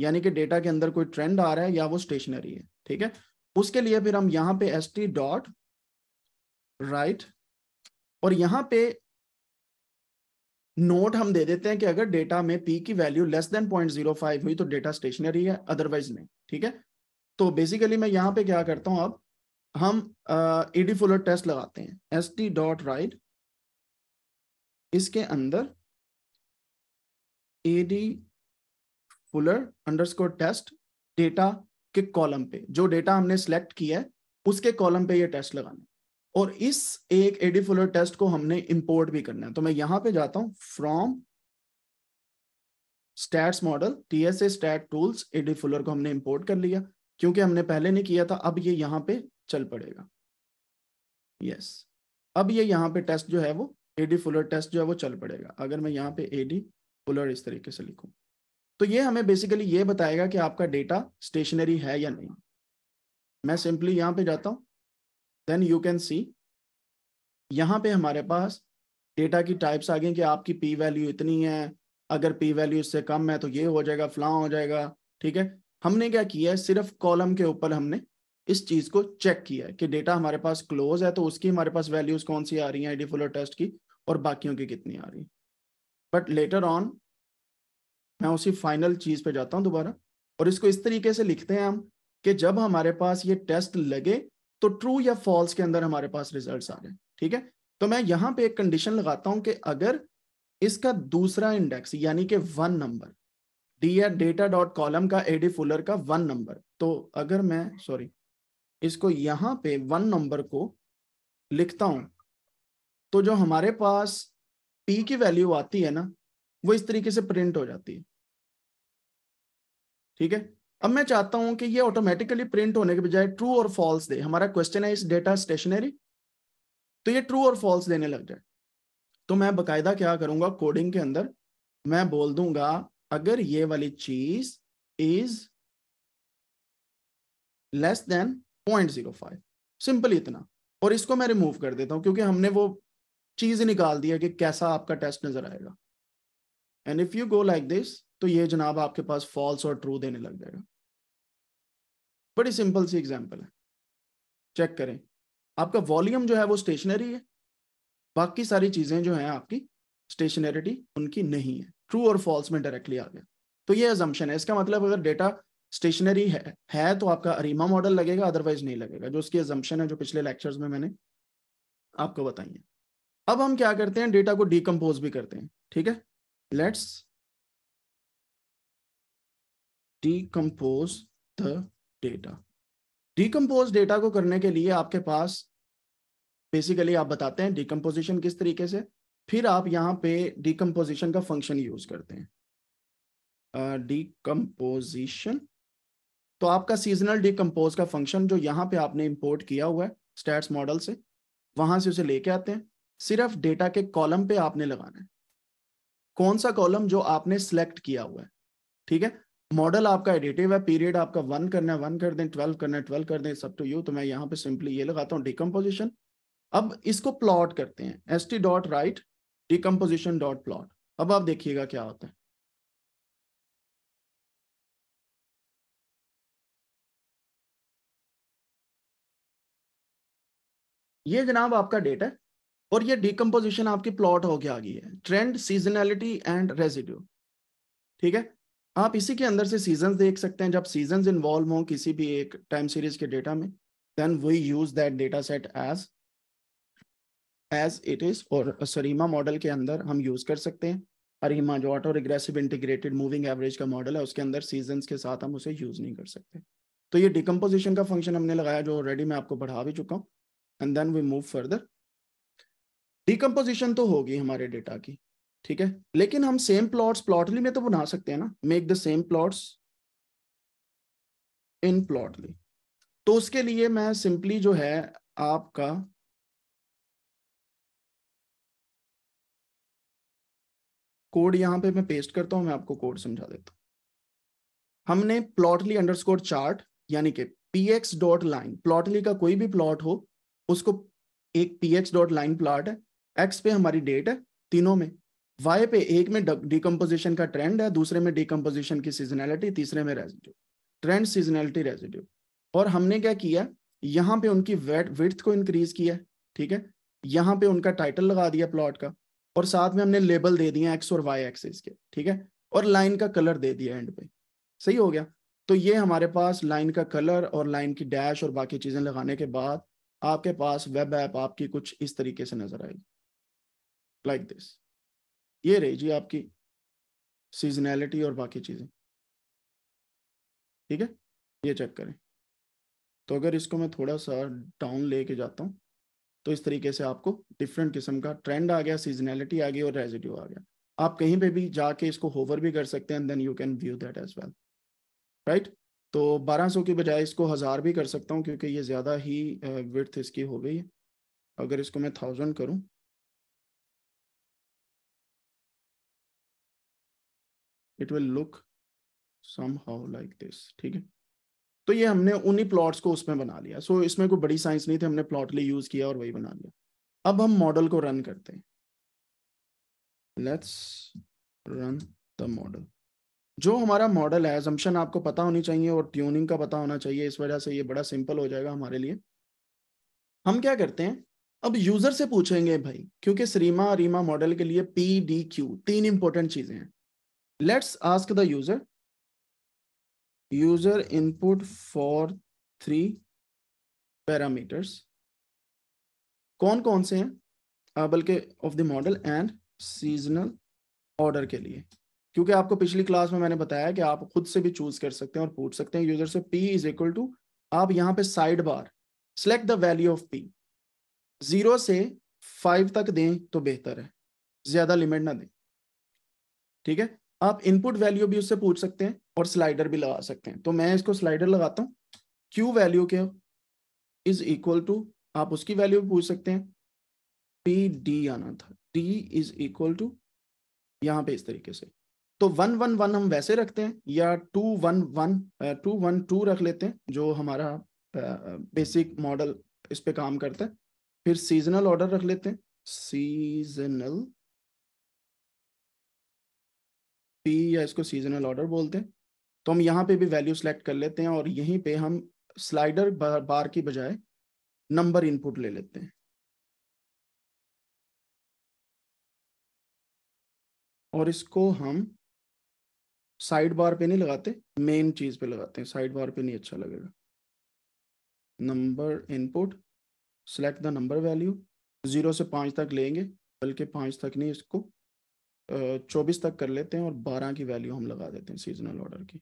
यानी कि डेटा के अंदर कोई ट्रेंड आ रहा है या वो स्टेशनरी है ठीक है उसके लिए फिर हम यहाँ पे एस टी डॉट राइट और यहाँ पे नोट हम दे देते हैं कि अगर डेटा में पी की value less than point zero five हुई तो डेटा स्टेशनरी है अदरवाइज नहीं ठीक है तो बेसिकली मैं यहां पे क्या करता हूँ अब हम ईडी फुलर टेस्ट लगाते हैं एस टी डॉट राइट इसके अंदर D Fuller underscore test data के कॉलम पे जो डेटा हमने सेलेक्ट किया है उसके कॉलम पे ये टेस्ट लगाना और इस एक एडी फुलर टेस्ट को हमने इंपोर्ट भी करना है तो मैं यहां पे जाता हूं from stats model TSA stat tools AD Fuller को हमने इंपोर्ट कर लिया क्योंकि हमने पहले नहीं किया था अब ये यहां पे चल पड़ेगा यस yes. अब ये यहाँ पे टेस्ट जो है वो एडी फुलर टेस्ट जो है वो चल पड़ेगा अगर मैं यहाँ पे एडी फुलर इस तरीके से लिखूँ तो ये हमें बेसिकली ये बताएगा कि आपका डेटा स्टेशनरी है या नहीं मैं सिंपली यहाँ पे जाता हूँ देन यू कैन सी यहाँ पे हमारे पास डेटा की टाइप्स आ गई कि आपकी पी वैल्यू इतनी है अगर पी वैल्यू इससे कम है तो ये हो जाएगा फ्लॉ हो जाएगा ठीक है हमने क्या किया है सिर्फ कॉलम के ऊपर हमने इस चीज को चेक किया है कि डेटा हमारे पास क्लोज है तो उसकी हमारे पास वैल्यूज कौन सी आ रही हैं आईडी फुलर टेस्ट की और बाकियों की कितनी आ रही है बट लेटर ऑन मैं उसी फाइनल चीज पे जाता हूँ दोबारा और इसको इस तरीके से लिखते हैं हम कि जब हमारे पास ये टेस्ट लगे तो ट्रू या फॉल्स के अंदर हमारे पास रिजल्ट आ गए ठीक है तो मैं यहाँ पे एक कंडीशन लगाता हूँ कि अगर इसका दूसरा इंडेक्स यानी कि one number D at data dot column का एडी फुलर का वन नंबर तो अगर मैं सॉरी इसको यहाँ पे वन नंबर को लिखता हूं तो जो हमारे पास पी की वैल्यू आती है ना वो इस तरीके से प्रिंट हो जाती है ठीक है अब मैं चाहता हूं कि ये ऑटोमेटिकली प्रिंट होने के बजाय ट्रू और फॉल्स दे हमारा क्वेश्चन है इस डेटा स्टेशनरी तो ये ट्रू और फॉल्स देने लग जाए तो मैं बकायदा क्या करूंगा कोडिंग के अंदर मैं बोल दूंगा अगर ये वाली चीज is less than point zero five simple इतना और इसको मैं रिमूव कर देता हूँ क्योंकि हमने वो चीज निकाल दिया कि कैसा आपका टेस्ट नजर आएगा and if you go like this तो ये जनाब आपके पास फॉल्स और ट्रू देने लग जाएगा बड़ी सिंपल सी एग्जाम्पल है चेक करें आपका वॉल्यूम जो है वो स्टेशनरी है बाकी सारी चीजें जो हैं आपकी स्टेशनरिटी उनकी नहीं है ट्रू और फॉल्स में डायरेक्टली आ गया तो ये एजम्पन है इसका मतलब अगर डेटा स्टेशनरी है, है तो आपका अरीमा मॉडल लगेगा अदरवाइज नहीं लगेगा जो उसकी एजम्पन है जो पिछले लेक्चर्स में मैंने आपको बताई है अब हम क्या करते हैं डेटा को डीकम्पोज भी करते हैं ठीक है let's decompose the data decompose data को करने के लिए आपके पास बेसिकली आप बताते हैं डीकम्पोजिशन किस तरीके से फिर आप यहाँ पे डिकम्पोजिशन का फंक्शन यूज करते हैं डीकम्पोजिशन uh, तो आपका सीजनल डिकम्पोज का फंक्शन जो यहाँ पे आपने इम्पोर्ट किया हुआ है स्टैट्स मॉडल से वहां से उसे लेके आते हैं सिर्फ डेटा के कॉलम पे आपने लगाना है कौन सा कॉलम जो आपने सेलेक्ट किया हुआ है ठीक है मॉडल आपका एडिटिव है पीरियड आपका वन करना है वन कर दें ट्वेल्व करना है ट्वेल्व कर दें सब टू यू तो मैं यहाँ पे सिंपली ये लगाता हूँ डिकम्पोजिशन अब इसको प्लॉट करते हैं S T dot write decomposition dot plot अब आप देखिएगा क्या होता है ये जनाब आपका डेट है और ये डिकम्पोजिशन आपकी प्लॉट होके आ गई है ट्रेंड सीजनैलिटी एंड रेजिड्यू ठीक है आप इसी के अंदर से सीजन देख सकते हैं जब सीजन इन्वॉल्व हों किसी भी एक टाइम सीरीज के डेटा में then we use that data set as as it is और सरीमा मॉडल के अंदर हम यूज कर सकते हैं अरीमा जो auto regressive integrated moving average का मॉडल है उसके अंदर सीजन के साथ हम उसे यूज नहीं कर सकते तो ये डिकम्पोजिशन का फंक्शन हमने लगाया जो ऑलरेडी मैं आपको बढ़ा भी चुका हूँ and then we move further decomposition तो होगी हमारे डेटा की ठीक है लेकिन हम सेम प्लॉट्स प्लॉटली में तो बना सकते हैं ना make the same plots in Plotly तो उसके लिए मैं सिंपली जो है आपका कोड यहां पे मैं पेस्ट करता हूं मैं आपको कोड समझा देता हूं हमने प्लॉटली अंडरस्कोर चार्ट यानी कि px डॉट लाइन प्लॉटली का कोई भी प्लॉट हो उसको एक T X dot line plot है एक्स पे हमारी डेट है तीनों में वाई पे एक में डिकम्पोजिशन का ट्रेंड है दूसरे में डिकम्पोजिशन की सीजनैलिटी तीसरे में रेजिड्यू ट्रेंड सीजनैलिटी रेजिड्यू और हमने क्या किया यहाँ पे उनकी वेट विथ को इंक्रीज किया ठीक है यहाँ पे उनका टाइटल लगा दिया प्लॉट का और साथ में हमने लेबल दे दिया एक्स और वाई एक्सिस के ठीक है और लाइन का कलर दे दिया एंड पे सही हो गया तो ये हमारे पास लाइन का कलर और लाइन की डैश और बाकी चीजें लगाने के बाद आपके पास वेब ऐप आपकी कुछ इस तरीके से नजर आएगी लाइक दिस ये रही जी आपकी सीजनैलिटी और बाकी चीजें ठीक है ये चेक करें तो अगर इसको मैं थोड़ा सा डाउन लेके जाता हूँ तो इस तरीके से आपको डिफरेंट किस्म का ट्रेंड आ गया सीजनैलिटी आ गई और रेजिड्यू आ गया आप कहीं पे भी जाके इसको होवर भी कर सकते हैं then you can view that as well right तो 1200 के बजाय इसको हज़ार भी कर सकता हूँ क्योंकि ये ज़्यादा ही विर्थ इसकी हो गई है अगर इसको मैं थाउजेंड करूँ it will look somehow like this ठीक है तो ये हमने उन्हीं प्लॉट्स को उसमें बना लिया सो so, इसमें कोई बड़ी साइंस नहीं थी हमने प्लॉटली यूज किया और वही बना लिया अब हम मॉडल को रन करते हैं लेट्स रन द मॉडल जो हमारा मॉडल है जम्पन आपको पता होनी चाहिए और ट्यूनिंग का पता होना चाहिए इस वजह से ये बड़ा सिंपल हो जाएगा हमारे लिए हम क्या करते हैं अब यूजर से पूछेंगे भाई क्योंकि श्रीमा रीमा मॉडल के लिए पी डी क्यू तीन इंपॉर्टेंट चीजें हैं let's ask the user user input for three parameters कौन कौन से हैं बल्कि of the model and seasonal order के लिए क्योंकि आपको पिछली क्लास में मैंने बताया कि आप खुद से भी चूज कर सकते हैं और पूछ सकते हैं यूजर से पी इज इक्वल टू आप यहाँ पे side bar select the value of P zero से फाइव तक दें तो बेहतर है ज्यादा लिमिट ना दें ठीक है आप इनपुट वैल्यू भी उससे पूछ सकते हैं और स्लाइडर भी लगा सकते हैं तो मैं इसको स्लाइडर लगाता हूँ क्यू वैल्यू के इज इक्वल टू आप उसकी वैल्यू भी पूछ सकते हैं पी डी आना था डी इज इक्वल टू यहाँ पे इस तरीके से तो वन वन वन हम वैसे रखते हैं या two one one two one two रख लेते हैं जो हमारा बेसिक मॉडल इस पे काम करता है फिर सीजनल ऑर्डर रख लेते हैं सीजनल पी या इसको सीजनल ऑर्डर बोलते हैं तो हम यहाँ पे भी वैल्यू सेलेक्ट कर लेते हैं और यहीं पे हम स्लाइडर बार, बार की बजाय नंबर इनपुट ले लेते हैं और इसको हम साइड बार पे नहीं लगाते मेन चीज पे लगाते हैं साइड बार पे नहीं अच्छा लगेगा number input select the number value zero से पाँच तक लेंगे बल्कि पाँच तक नहीं इसको चौबीस तक कर लेते हैं और बारह की वैल्यू हम लगा देते हैं सीजनल ऑर्डर की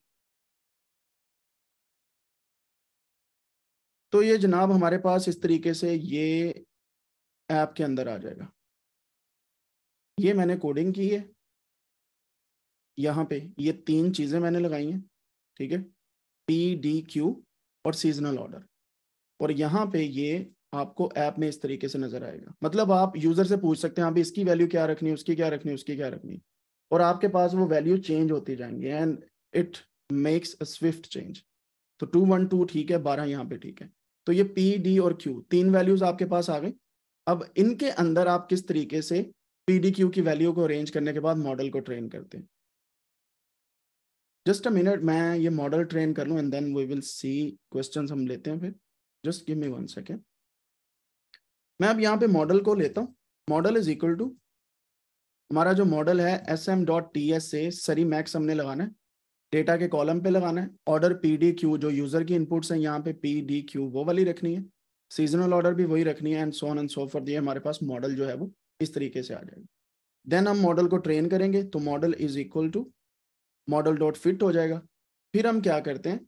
तो ये जनाब हमारे पास इस तरीके से ये ऐप के अंदर आ जाएगा ये मैंने कोडिंग की है यहाँ पे ये तीन चीजें मैंने लगाई हैं ठीक है पी डी क्यू और सीजनल ऑर्डर और यहाँ पे ये आपको ऐप में इस तरीके से नजर आएगा मतलब आप यूजर से पूछ सकते हैं इसकी वैल्यू क्या रखनी है उसकी क्या रखनी उसकी क्या रखनी और आपके पास वो वैल्यू चेंज होती जाएंगी and it makes a swift change तो टू वन टू ठीक है बारह यहाँ पे ठीक है तो ये पी डी और क्यू तीन वैल्यूज आपके पास आ गई अब इनके अंदर आप किस तरीके से पी डी क्यू की वैल्यू को अरेंज करने के बाद मॉडल को ट्रेन करते हैं जस्ट अ मिनट मैं ये मॉडल ट्रेन कर लूँ and then we will see question हम लेते हैं फिर just give me one second मैं अब यहाँ पे मॉडल को लेता हूँ मॉडल इज इक्वल टू हमारा जो मॉडल है S M dot T S से सरी मैक्स हमने लगाना है डेटा के कॉलम पे लगाना है ऑर्डर पी डी क्यू जो यूजर की इनपुट्स हैं यहाँ पे पी डी क्यू वो वाली रखनी है सीजनल ऑर्डर भी वही रखनी है and so on and so forth दिए हमारे पास मॉडल जो है वो इस तरीके से आ जाएगा देन हम मॉडल को ट्रेन करेंगे तो model is equal to model dot fit हो जाएगा फिर हम क्या करते हैं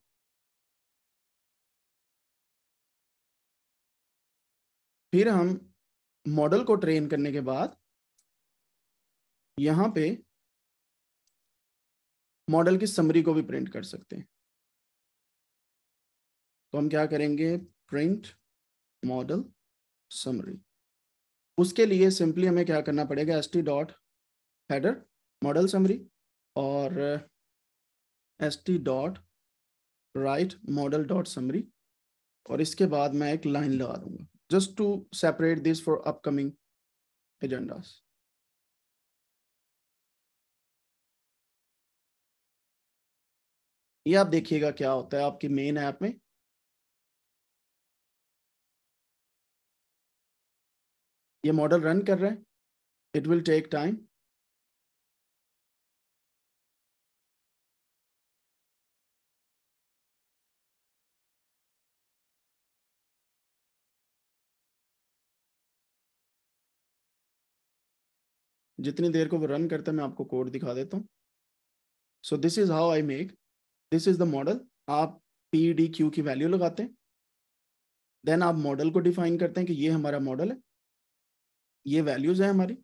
फिर हम मॉडल को ट्रेन करने के बाद यहां पे मॉडल की समरी को भी प्रिंट कर सकते हैं तो हम क्या करेंगे प्रिंट मॉडल समरी उसके लिए सिंपली हमें क्या करना पड़ेगा S T dot header model summary और S T dot write model dot summary और इसके बाद मैं एक लाइन लगा दूंगा just to separate this for upcoming agendas ये आप देखिएगा क्या होता है आपकी मेन ऐप में ये मॉडल रन कर रहे हैं इट विल टेक टाइम जितनी देर को वो रन करता है मैं आपको कोड दिखा देता हूँ so this is how I make this is the model आप पी डी क्यू की वैल्यू लगाते हैं देन आप मॉडल को डिफाइन करते हैं कि ये हमारा मॉडल है ये वैल्यूज है हमारी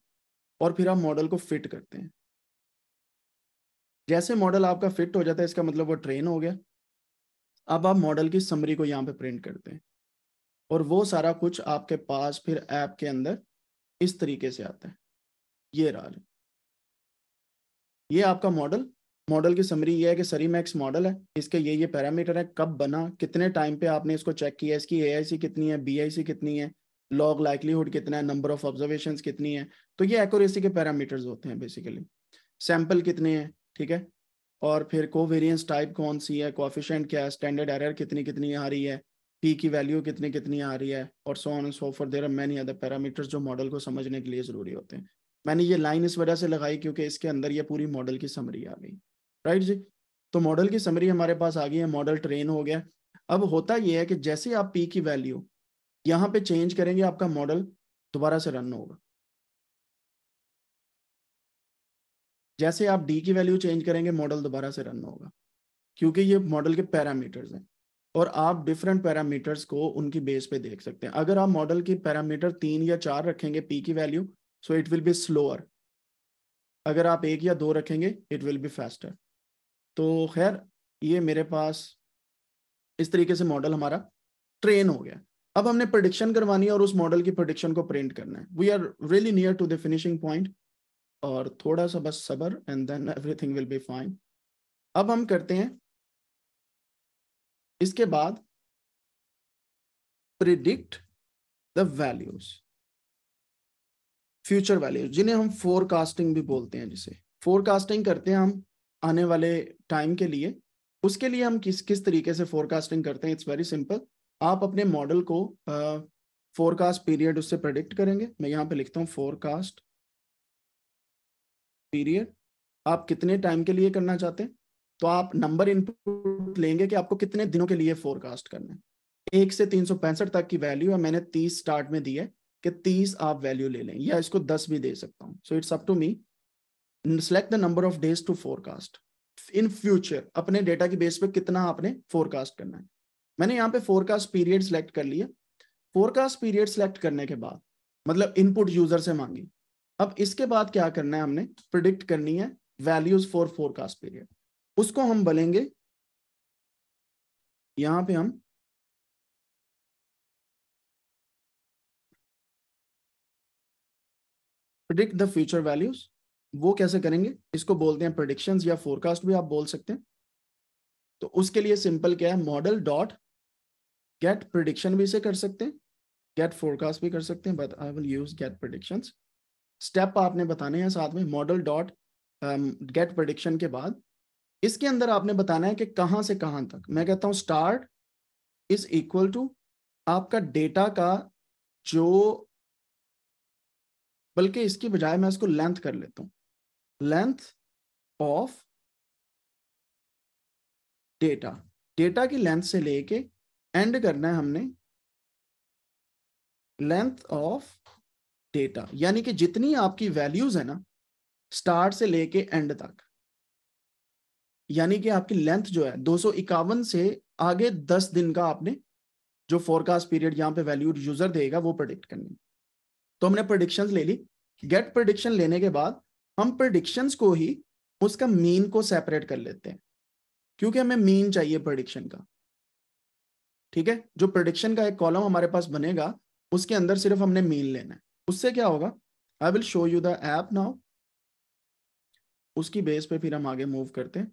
और फिर आप मॉडल को फिट करते हैं जैसे मॉडल आपका फिट हो जाता है इसका मतलब वो ट्रेन हो गया अब आप मॉडल की समरी को यहाँ पे प्रिंट करते हैं और वो सारा कुछ आपके पास फिर ऐप के अंदर इस तरीके से आता है ये रहा ये आपका मॉडल मॉडल की समरी ये है कि सरी मैक्स मॉडल है इसके ये ये पैरामीटर है कब बना कितने टाइम पे आपने इसको चेक किया इसकी ए कितनी है बी कितनी है लॉग लाइकलीहुड कितना है नंबर ऑफ ऑब्जर्वेशन कितनी है तो ये एक्यूरेसी के पैरामीटर्स होते हैं बेसिकली सैंपल कितने हैं ठीक है और फिर कोवेरियंस टाइप कौन सी है कोफिशेंट क्या है स्टैंडर्ड एरर कितनी कितनी आ रही है पी की वैल्यू कितनी कितनी आ रही है और so on so for there are many other parameters जो मॉडल को समझने के लिए ज़रूरी होते हैं मैंने ये लाइन इस वजह से लगाई क्योंकि इसके अंदर ये पूरी मॉडल की समरी आ गई राइट जी तो मॉडल की समरी हमारे पास आ गई है मॉडल ट्रेन हो गया अब होता ये है कि जैसे आप पी की वैल्यू यहाँ पे चेंज करेंगे आपका मॉडल दोबारा से रन होगा जैसे आप डी की वैल्यू चेंज करेंगे मॉडल दोबारा से रन होगा क्योंकि ये मॉडल के पैरामीटर्स हैं और आप डिफरेंट पैरामीटर्स को उनकी बेस पे देख सकते हैं अगर आप मॉडल की पैरामीटर तीन या चार रखेंगे पी की value so it will be slower अगर आप एक या दो रखेंगे इट विल बी फास्टर तो खैर ये मेरे पास इस तरीके से मॉडल हमारा ट्रेन हो गया अब हमने प्रडिक्शन करवानी है और उस मॉडल की प्रडिक्शन को प्रिंट करना है we are really near to the finishing point और थोड़ा सा बस सबर and then everything will be fine अब हम करते हैं इसके बाद predict the values future values जिन्हें हम फोरकास्टिंग भी बोलते हैं जिसे फोरकास्टिंग करते हैं हम आने वाले टाइम के लिए उसके लिए हम किस किस तरीके से फोरकास्टिंग करते हैं इट्स वेरी सिंपल आप अपने मॉडल को फोरकास्ट uh, पीरियड उससे प्रडिक्ट करेंगे मैं यहाँ पे लिखता हूँ फोरकास्ट पीरियड आप कितने टाइम के लिए करना चाहते हैं तो आप नंबर इनपुट लेंगे कि आपको कितने दिनों के लिए फोरकास्ट करना है एक से तीन तक की वैल्यू है मैंने तीस स्टार्ट में दी है कि तीस आप वैल्यू ले लें या इसको दस भी दे सकता हूँ so it's up to me select the number of days to forecast in future अपने डेटा के बेस पे कितना आपने फोरकास्ट करना है मैंने यहाँ पे फोरकास्ट पीरियड सेलेक्ट कर लिया फोरकास्ट पीरियड सेलेक्ट करने के बाद मतलब इनपुट यूजर से मांगी अब इसके बाद क्या करना है हमने प्रिडिक्ट करनी है वैल्यूज फॉर फोरकास्ट पीरियड उसको हम बोलेंगे यहाँ पे हम प्रिडिक्ट द फ्यूचर वैल्यूज वो कैसे करेंगे इसको बोलते हैं प्रडिक्शन या फोरकास्ट भी आप बोल सकते हैं तो उसके लिए सिंपल क्या है मॉडल डॉट गेट प्रडिक्शन भी इसे कर सकते हैं गेट फोरकास्ट भी कर सकते हैं but I will use get prediction step आपने बताने हैं साथ में मॉडल डॉट गेट प्रडिक्शन के बाद इसके अंदर आपने बताना है कि कहाँ से कहाँ तक मैं कहता हूँ स्टार्ट इज इक्वल टू आपका डेटा का जो बल्कि इसकी बजाय मैं इसको लेंथ कर लेता हूं लेंथ ऑफ डेटा डेटा की लेंथ से लेके एंड करना है हमने लेंथ ऑफ डेटा यानी कि जितनी आपकी वैल्यूज है ना स्टार्ट से लेके एंड तक यानी कि आपकी लेंथ जो है दो से आगे 10 दिन का आपने जो फोरकास्ट पीरियड यहाँ पे वैल्यू यूजर देगा वो प्रोडिक्ट करनी है तो हमने प्रोडिक्शन ले ली गेट प्रडिक्शन लेने के बाद हम प्रडिक्शंस को ही उसका मीन को सेपरेट कर लेते हैं क्योंकि हमें मीन चाहिए प्रडिक्शन का ठीक है जो प्रडिक्शन का एक कॉलम हमारे पास बनेगा उसके अंदर सिर्फ हमने मीन लेना है उससे क्या होगा I will show you the app now उसकी बेस पे फिर हम आगे मूव करते हैं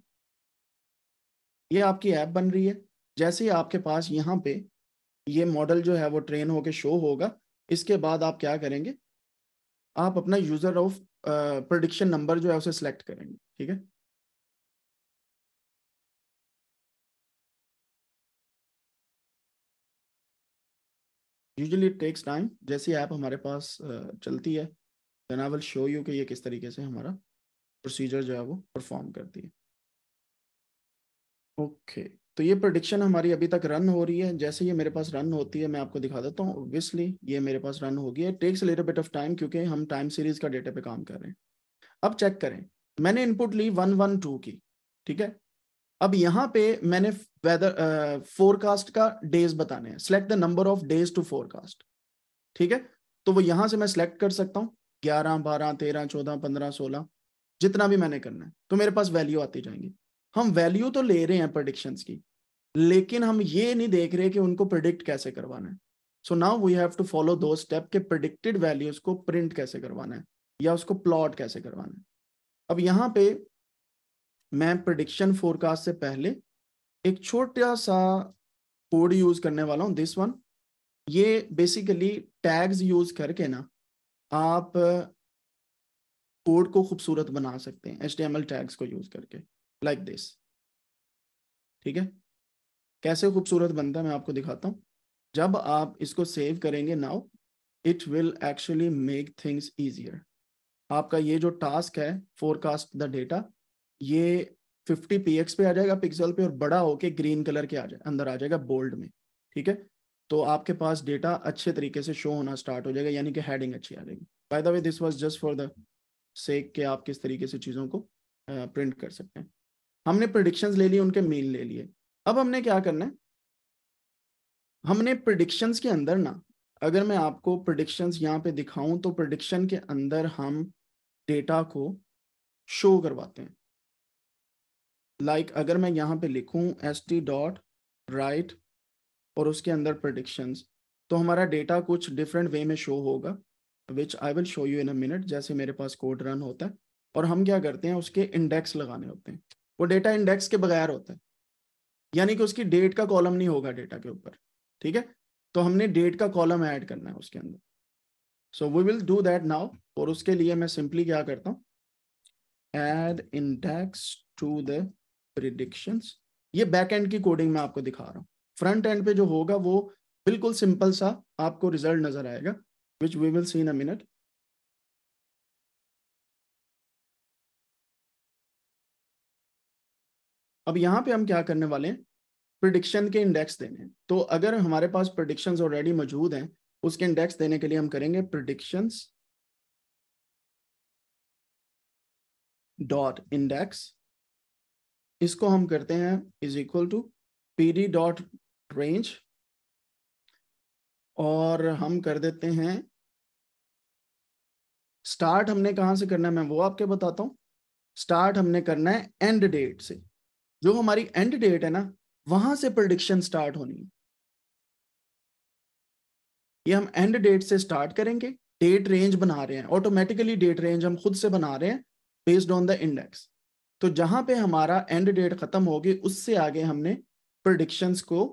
ये आपकी ऐप बन रही है जैसे ही आपके पास यहाँ पे ये मॉडल जो है वो ट्रेन होके शो होगा इसके बाद आप क्या करेंगे आप अपना यूजर ऑफ प्रडिक्शन नंबर जो है उसे सिलेक्ट करेंगे ठीक है यूजली इट टेक्स टाइम जैसी ऐप हमारे पास चलती है then I will show you कि ये किस तरीके से हमारा प्रोसीजर जो है वो परफॉर्म करती है ओके okay. तो ये प्रडिक्शन हमारी अभी तक रन हो रही है जैसे ये मेरे पास रन होती है मैं आपको दिखा देता हूँ ऑब्वियसली ये मेरे पास रन होगी है takes little bit of time क्योंकि हम टाइम सीरीज का डेटा पे काम कर रहे हैं अब चेक करें मैंने इनपुट ली वन वन टू की ठीक है अब यहाँ पे मैंने वेदर फोरकास्ट का डेज बताने हैं select the number of days to forecast ठीक है तो वो यहाँ से मैं सिलेक्ट कर सकता हूँ ग्यारह बारह तेरह चौदह पंद्रह सोलह जितना भी मैंने करना है तो मेरे पास वैल्यू आती जाएंगी हम वैल्यू तो ले रहे हैं प्रडिक्शंस की लेकिन हम ये नहीं देख रहे कि उनको प्रिडिक्ट कैसे करवाना है so now we have to follow दो स्टेप के प्रडिक्टेड वैल्यूज को प्रिंट कैसे करवाना है या उसको प्लॉट कैसे करवाना है अब यहाँ पे मैं प्रडिक्शन फोरकास्ट से पहले एक छोटा सा कोड यूज करने वाला हूँ दिस वन ये बेसिकली टैग्स यूज करके ना आप कोड को खूबसूरत बना सकते हैं एच टैग्स को यूज करके लाइक दिस ठीक है कैसे खूबसूरत बनता है मैं आपको दिखाता हूँ जब आप इसको सेव करेंगे now it will actually make things easier आपका ये जो टास्क है फोरकास्ट द डेटा ये 50 px पे आ जाएगा पिक्सल पे और बड़ा होके ग्रीन कलर के आ जाए अंदर आ जाएगा बोल्ड में ठीक है तो आपके पास डेटा अच्छे तरीके से शो होना स्टार्ट हो जाएगा यानी कि हेडिंग अच्छी आ जाएगी by the way this was just for the sake के आप किस तरीके से चीज़ों को प्रिंट कर सकते हैं हमने प्रडिक्शन ले लिए उनके मेन ले लिए अब हमने क्या करना है हमने प्रडिक्शंस के अंदर ना अगर मैं आपको प्रडिक्शन यहाँ पे दिखाऊं तो प्रडिक्शन के अंदर हम डेटा को शो करवाते हैं लाइक like, अगर मैं यहाँ पे लिखूं एस टी डॉट राइट और उसके अंदर प्रडिक्शन तो हमारा डेटा कुछ डिफरेंट वे में शो होगा which I will show you in a minute जैसे मेरे पास कोड रन होता है और हम क्या करते हैं उसके इंडेक्स लगाने होते हैं वो डेटा इंडेक्स के बगैर होता है यानी कि उसकी डेट का कॉलम नहीं होगा डेटा के ऊपर ठीक है तो हमने डेट का कॉलम ऐड करना है उसके अंदर so we will do that now और उसके लिए मैं सिंपली क्या करता हूँ add index to the prediction ये बैक एंड की कोडिंग मैं आपको दिखा रहा हूँ फ्रंट एंड पे जो होगा वो बिल्कुल सिंपल सा आपको रिजल्ट नजर आएगा which we will see in a minute अब यहाँ पे हम क्या करने वाले हैं प्रडिक्शन के इंडेक्स देने तो अगर हमारे पास प्रडिक्शन ऑलरेडी मौजूद हैं उसके इंडेक्स देने के लिए हम करेंगे प्रडिक्शन डॉट इंडेक्स इसको हम करते हैं is equal to D dot range और हम कर देते हैं स्टार्ट हमने कहां से करना है मैं वो आपके बताता हूँ स्टार्ट हमने करना है एंड डेट से जो हमारी एंड डेट है ना वहां से प्रडिक्शन स्टार्ट होनी है ये हम एंड डेट से स्टार्ट करेंगे डेट रेंज बना रहे हैं ऑटोमेटिकली डेट रेंज हम खुद से बना रहे हैं बेस्ड ऑन द इंडेक्स तो जहां पे हमारा एंड डेट खत्म होगी उससे आगे हमने प्रडिक्शंस को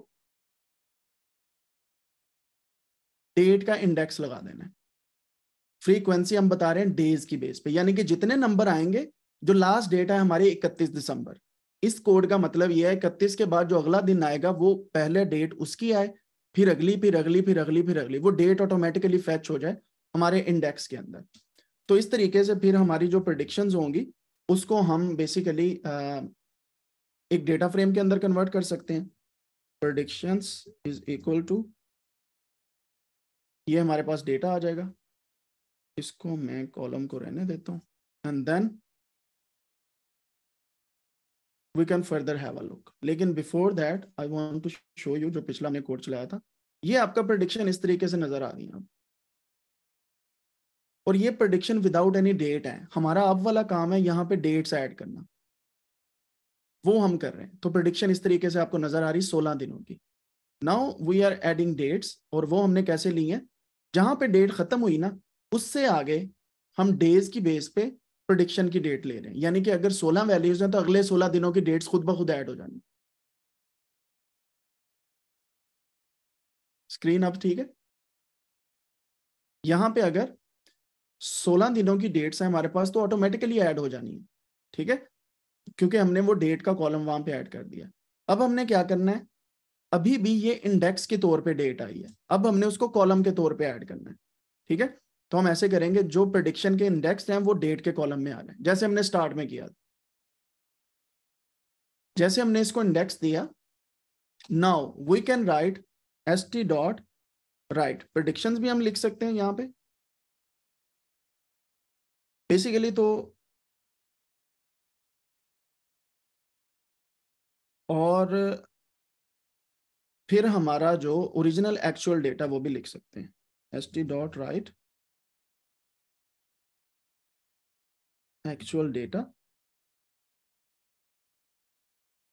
डेट का इंडेक्स लगा देना है फ्रीक्वेंसी हम बता रहे हैं डेज की बेस पे यानी कि जितने नंबर आएंगे जो लास्ट डेट है हमारी 31 दिसंबर इस कोड का मतलब यह है इकतीस के बाद जो अगला दिन आएगा वो पहले डेट उसकी आए फिर अगली फिर अगली फिर अगली फिर अगली वो डेट ऑटोमेटिकली फैच हो जाए हमारे इंडेक्स के अंदर तो इस तरीके से फिर हमारी जो प्रडिक्शन होंगी उसको हम बेसिकली एक डेटा फ्रेम के अंदर कन्वर्ट कर सकते हैं प्रडिक्शन इज इक्वल टू ये हमारे पास डेटा आ जाएगा इसको मैं कॉलम को रहने देता हूँ and then we can further have a look लेकिन before that I want to show you जो पिछला हमने कोड चलाया था ये आपका प्रडिक्शन इस तरीके से नजर आ रही है और ये प्रडिक्शन विदाउट एनी डेट है हमारा अब वाला काम है यहाँ पे डेट्स ऐड करना वो हम कर रहे हैं तो प्रडिक्शन इस तरीके से आपको नजर आ रही सोलह दिनों की now we are adding dates और वो हमने कैसे ली है जहां पे डेट खत्म हुई ना उससे आगे हम डेज की बेस पे प्रोडिक्शन की डेट ले रहे हैं यानी कि अगर 16 वैल्यूज हैं तो अगले 16 दिनों की डेट्स खुद ब खुद ऐड हो जानी स्क्रीन अब ठीक है यहां पे अगर 16 दिनों की डेट्स हैं हमारे पास तो ऑटोमेटिकली ऐड हो जानी है ठीक है क्योंकि हमने वो डेट का कॉलम वहां पे ऐड कर दिया अब हमने क्या करना है अभी भी ये इंडेक्स के तौर पे डेट आई है अब हमने उसको कॉलम के तौर पे ऐड करना है ठीक है तो हम ऐसे करेंगे जो प्रडिक्शन के इंडेक्स हैं वो डेट के कॉलम में आ रहे हैं जैसे हमने स्टार्ट में किया जैसे हमने इसको इंडेक्स दिया now we can write S T dot write prediction भी हम लिख सकते हैं यहां पे बेसिकली तो और फिर हमारा जो ओरिजिनल एक्चुअल डेटा वो भी लिख सकते हैं S T dot write actual data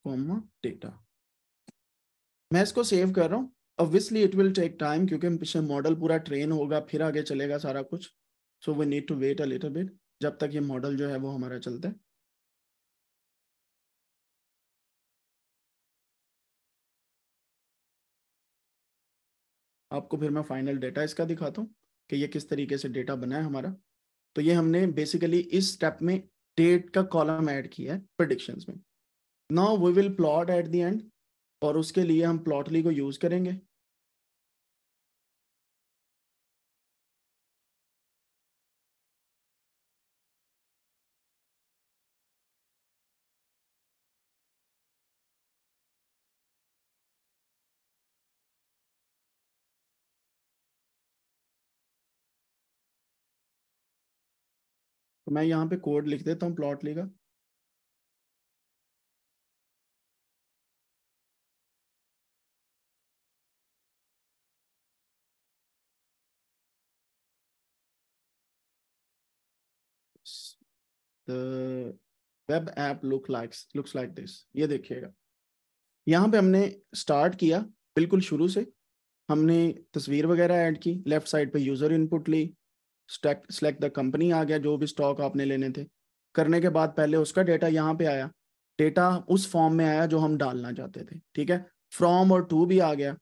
comma data मैं इसको सेव कर रहा हूँ obviously it will take time क्योंकि पीछे मॉडल पूरा ट्रेन होगा फिर आगे चलेगा सारा कुछ so we need to wait a little bit जब तक ये मॉडल जो है वो हमारा चलता है आपको फिर मैं फाइनल डेटा इसका दिखाता हूँ कि ये किस तरीके से डेटा बना है हमारा तो ये हमने बेसिकली इस स्टेप में डेट का कॉलम ऐड किया है प्रडिक्शन में now we will plot at the end और उसके लिए हम प्लॉटली को यूज करेंगे तो मैं यहाँ पे कोड लिख देता हूँ प्लॉट लेगा web web look look looks like this ये देखिएगा यहाँ पे हमने स्टार्ट किया बिल्कुल शुरू से हमने तस्वीर वगैरह ऐड की लेफ्ट साइड पे यूजर इनपुट ली सेलेक्ट द कंपनी आ गया जो भी स्टॉक आपने लेने थे करने के बाद पहले उसका डेटा यहाँ पे आया डेटा उस फॉर्म में आया जो हम डालना चाहते थे ठीक है फ्रॉम और टू भी आ गया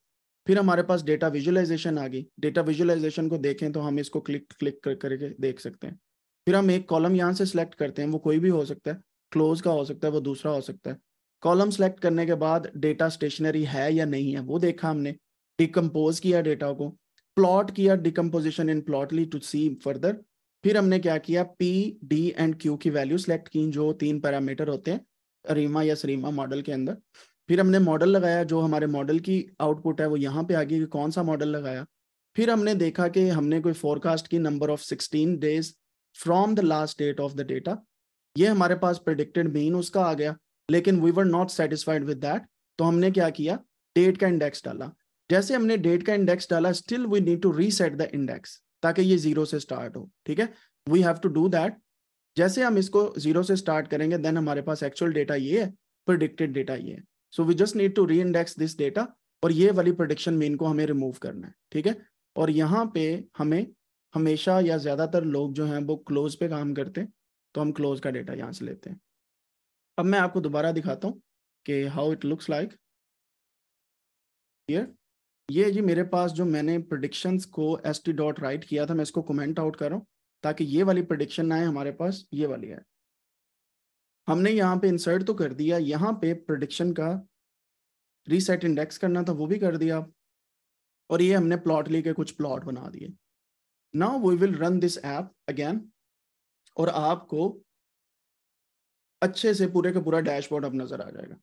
फिर हमारे पास डेटा विजुअलाइजेशन आ गई डेटा विजुअलाइजेशन को देखें तो हम इसको क्लिक क्लिक कर करके देख सकते हैं फिर हम एक कॉलम यहाँ से सिलेक्ट करते हैं वो कोई भी हो सकता है क्लोज का हो सकता है वो दूसरा हो सकता है कॉलम सेलेक्ट करने के बाद डेटा स्टेशनरी है या नहीं है वो देखा हमने डिकम्पोज किया डेटा को प्लॉट किया decomposition in plotly to see further फिर हमने क्या किया पी डी एंड क्यू की वैल्यू सेलेक्ट की जो तीन पैरामीटर होते हैं रीमा या सरीमा मॉडल के अंदर फिर हमने मॉडल लगाया जो हमारे मॉडल की आउटपुट है वो यहाँ पे आ गई कि कौन सा मॉडल लगाया फिर हमने देखा कि हमने कोई फोरकास्ट की number of sixteen days from the last date of the data ये हमारे पास प्रडिक्टेड मीन उसका आ गया लेकिन we were not satisfied with that तो हमने क्या किया डेट का इंडेक्स डाला जैसे हमने डेट का इंडेक्स डाला still we need to reset the index ताकि ये जीरो से स्टार्ट हो ठीक है we have to do that जैसे हम इसको जीरो से स्टार्ट करेंगे देन हमारे पास एक्चुअल डेटा ये है प्रोडिक्टेड डेटा ये है so we just need to re index this data और ये वाली प्रोडिक्शन मेन को हमें रिमूव करना है ठीक है और यहाँ पे हमें हमेशा या ज़्यादातर लोग जो हैं वो क्लोज पे काम करते हैं तो हम क्लोज का डेटा यहाँ से लेते हैं अब मैं आपको दोबारा दिखाता हूँ कि how it looks like clear ये जी मेरे पास जो मैंने प्रोडिक्शन को एस टी डॉट राइट किया था मैं इसको कमेंट आउट कर रहा हूँ ताकि ये वाली प्रडिक्शन ना आए हमारे पास ये वाली है हमने यहाँ पे इंसर्ट तो कर दिया यहाँ पे प्रडिक्शन का रीसेट इंडेक्स करना था वो भी कर दिया और ये हमने प्लॉट लेके कुछ प्लॉट बना दिए now we will run this app again और आपको अच्छे से पूरे का पूरा डैशबोर्ड अब नजर आ जाएगा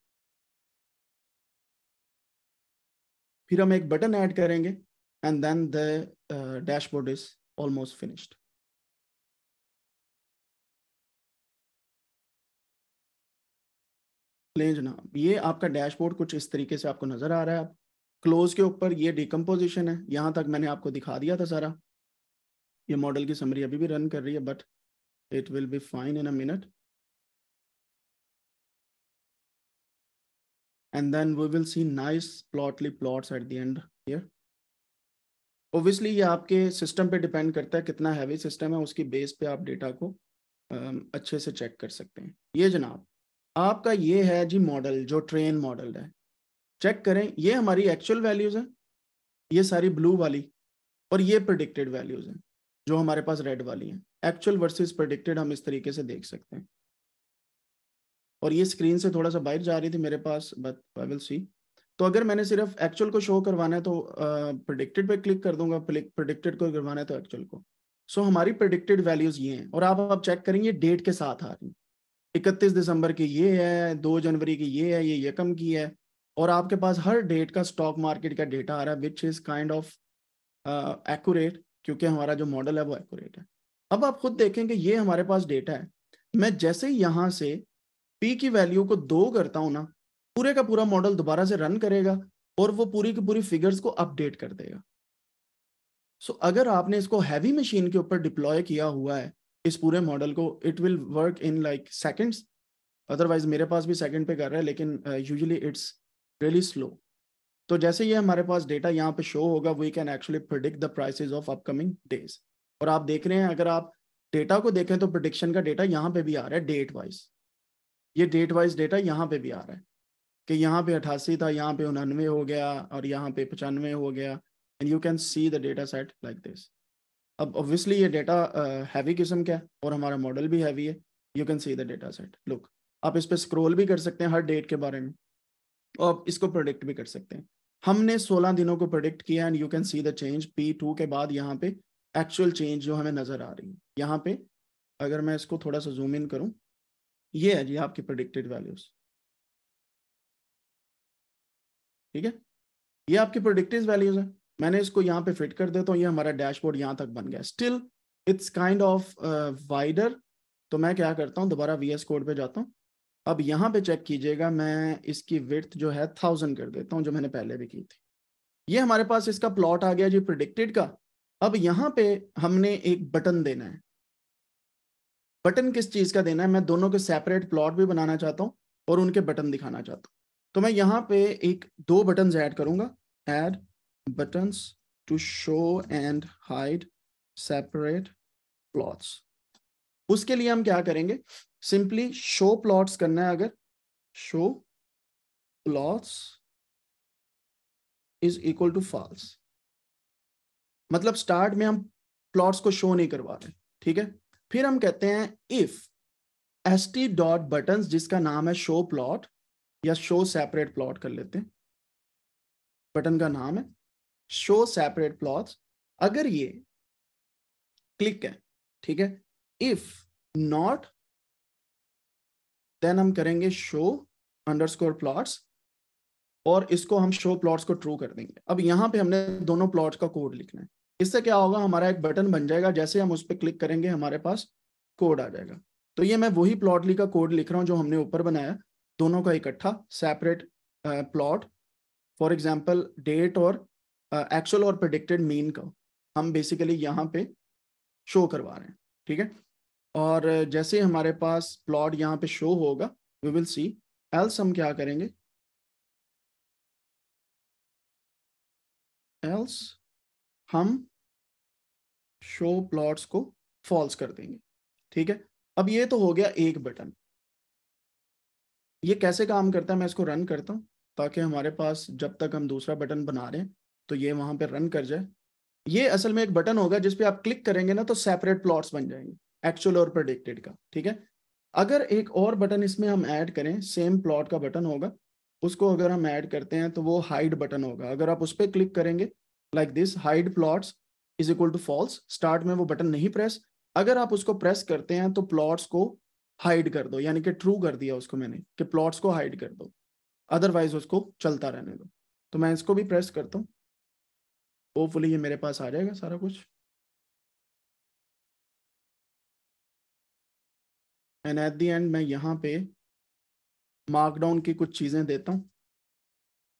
फिर हम एक बटन ऐड करेंगे and then the dashboard is almost finished ले जनाब ये आपका डैशबोर्ड कुछ इस तरीके से आपको नजर आ रहा है क्लोज के ऊपर ये डिकम्पोजिशन है यहाँ तक मैंने आपको दिखा दिया था सारा ये मॉडल की समरी अभी भी रन कर रही है but it will be fine in a minute and then we will see nice plotly plots at the end here obviously ये आपके सिस्टम पे डिपेंड करता है कितना हैवी सिस्टम है उसकी बेस पे आप डेटा को अच्छे से चेक कर सकते हैं ये जनाब आपका ये है जी मॉडल जो ट्रेन मॉडल है चेक करें ये हमारी एक्चुअल वैल्यूज़ हैं ये सारी ब्लू वाली और ये प्रडिक्टेड वैल्यूज़ हैं जो हमारे पास रेड वाली हैं एक्चुअल वर्सेस प्रडिक्टेड हम इस तरीके से देख सकते हैं और ये स्क्रीन से थोड़ा सा बाहर जा रही थी मेरे पास बट आई विल सी तो अगर मैंने सिर्फ एक्चुअल को शो करवाना है तो प्रोडिक्टेड uh, पे क्लिक कर दूंगा प्रोडिक्टेड को करवाना है तो एक्चुअल को सो so, हमारी प्रोडिक्टेड वैल्यूज ये हैं और आप आप चेक करेंगे डेट के साथ आ रही इकतीस दिसंबर की ये है दो जनवरी की ये है ये यकम की है और आपके पास हर डेट का स्टॉक मार्केट का डेटा आ रहा है which is kind of accurate क्योंकि हमारा जो मॉडल है वो एक्यूरेट है अब आप खुद देखेंगे ये हमारे पास डेटा है मैं जैसे यहाँ से पी की वैल्यू को दो करता हूं ना पूरे का पूरा मॉडल दोबारा से रन करेगा और वो पूरी की पूरी फिगर्स को अपडेट कर देगा सो so, अगर आपने इसको हैवी मशीन के ऊपर डिप्लॉय किया हुआ है इस पूरे मॉडल को it will work in like seconds otherwise मेरे पास भी सेकेंड पे कर रहा है लेकिन यूजली इट्स रियली स्लो तो जैसे ये हमारे पास डेटा यहाँ पे शो होगा we can actually predict the prices of upcoming days और आप देख रहे हैं अगर आप डेटा को देखें तो प्रोडिक्शन का डेटा यहाँ पे भी आ रहा है डेट वाइज ये डेट वाइज डेटा यहाँ पे भी आ रहा है कि यहाँ पे अठासी था यहाँ पे उनानवे हो गया और यहाँ पे पचानवे हो गया and you can see the data set like this अब ऑब्वियसली ये डेटा हैवी किस्म का है और हमारा मॉडल भी हैवी है you can see the data set look आप इस पर स्क्रोल भी कर सकते हैं हर डेट के बारे में और आप इसको प्रोडिक्ट भी कर सकते हैं हमने 16 दिनों को प्रोडिक्ट किया and you can see the change P two के बाद यहाँ पे एक्चुअल चेंज जो हमें नज़र आ रही है यहाँ पे अगर मैं इसको थोड़ा सा जूम इन करूँ ये है जी आपकी प्रोडिक्टेड वैल्यूज ठीक है ये आपकी प्रोडिक्टेड वैल्यूज है मैंने इसको यहाँ पे फिट कर देता हूँ ये हमारा डैशबोर्ड यहाँ तक बन गया still it's kind of wider तो मैं क्या करता हूँ दोबारा वी एस कोड पे जाता हूँ अब यहाँ पे चेक कीजिएगा मैं इसकी विर्थ जो है थाउजेंड कर देता हूँ जो मैंने पहले भी की थी ये हमारे पास इसका प्लॉट आ गया जी प्रोडिक्टेड का अब यहाँ पे हमने एक बटन देना है बटन किस चीज का देना है मैं दोनों के सेपरेट प्लॉट भी बनाना चाहता हूँ और उनके बटन दिखाना चाहता हूँ तो मैं यहाँ पे एक दो बटन ऐड करूंगा add button to show and hide separate plots उसके लिए हम क्या करेंगे सिंपली शो प्लॉट्स करना है अगर show plots is equal to false मतलब स्टार्ट में हम प्लॉट्स को शो नहीं करवा रहे ठीक है फिर हम कहते हैं if S T dot button जिसका नाम है शो प्लॉट या शो सेपरेट प्लॉट कर लेते हैं बटन का नाम है शो सेपरेट प्लॉट अगर ये क्लिक है ठीक है इफ नॉट देन हम करेंगे शो अंडरस्कोर प्लॉट्स और इसको हम शो प्लॉट्स को ट्रू कर देंगे अब यहां पे हमने दोनों प्लॉट का कोड लिखना है इससे क्या होगा हमारा एक बटन बन जाएगा जैसे हम उस पर क्लिक करेंगे हमारे पास कोड आ जाएगा तो ये मैं वही प्लॉटली का कोड लिख रहा हूँ जो हमने ऊपर बनाया दोनों का इकट्ठा separate plot for example date और एक्चुअल uh, और प्रडिक्टेड मीन का हम बेसिकली यहाँ पे शो करवा रहे हैं ठीक है और जैसे हमारे पास प्लॉट यहाँ पे शो होगा वी विल सी एल्स हम क्या करेंगे एल्स हम शो प्लॉट्स को फॉल्स कर देंगे ठीक है अब ये तो हो गया एक बटन ये कैसे काम करता है मैं इसको रन करता हूँ ताकि हमारे पास जब तक हम दूसरा बटन बना रहे हैं तो ये वहां पे रन कर जाए ये असल में एक बटन होगा जिसपे आप क्लिक करेंगे ना तो सेपरेट प्लॉट्स बन जाएंगे एक्चुअल और प्रोडिक्टेड का ठीक है अगर एक और बटन इसमें हम ऐड करें सेम प्लॉट का बटन होगा उसको अगर हम ऐड करते हैं तो वो हाइड बटन होगा अगर आप उस पर क्लिक करेंगे like this hide plots is equal to false start में वो बटन नहीं प्रेस अगर आप उसको प्रेस करते हैं तो प्लॉट्स को हाइड कर दो यानी कि ट्रू कर दिया उसको मैंने कि प्लॉट्स को हाइड कर दो अदरवाइज उसको चलता रहने दो तो मैं इसको भी प्रेस करता हूँ होपफुली ये मेरे पास आ जाएगा सारा कुछ एंड एट दी एंड मैं यहाँ पे मार्कडाउन की कुछ चीज़ें देता हूँ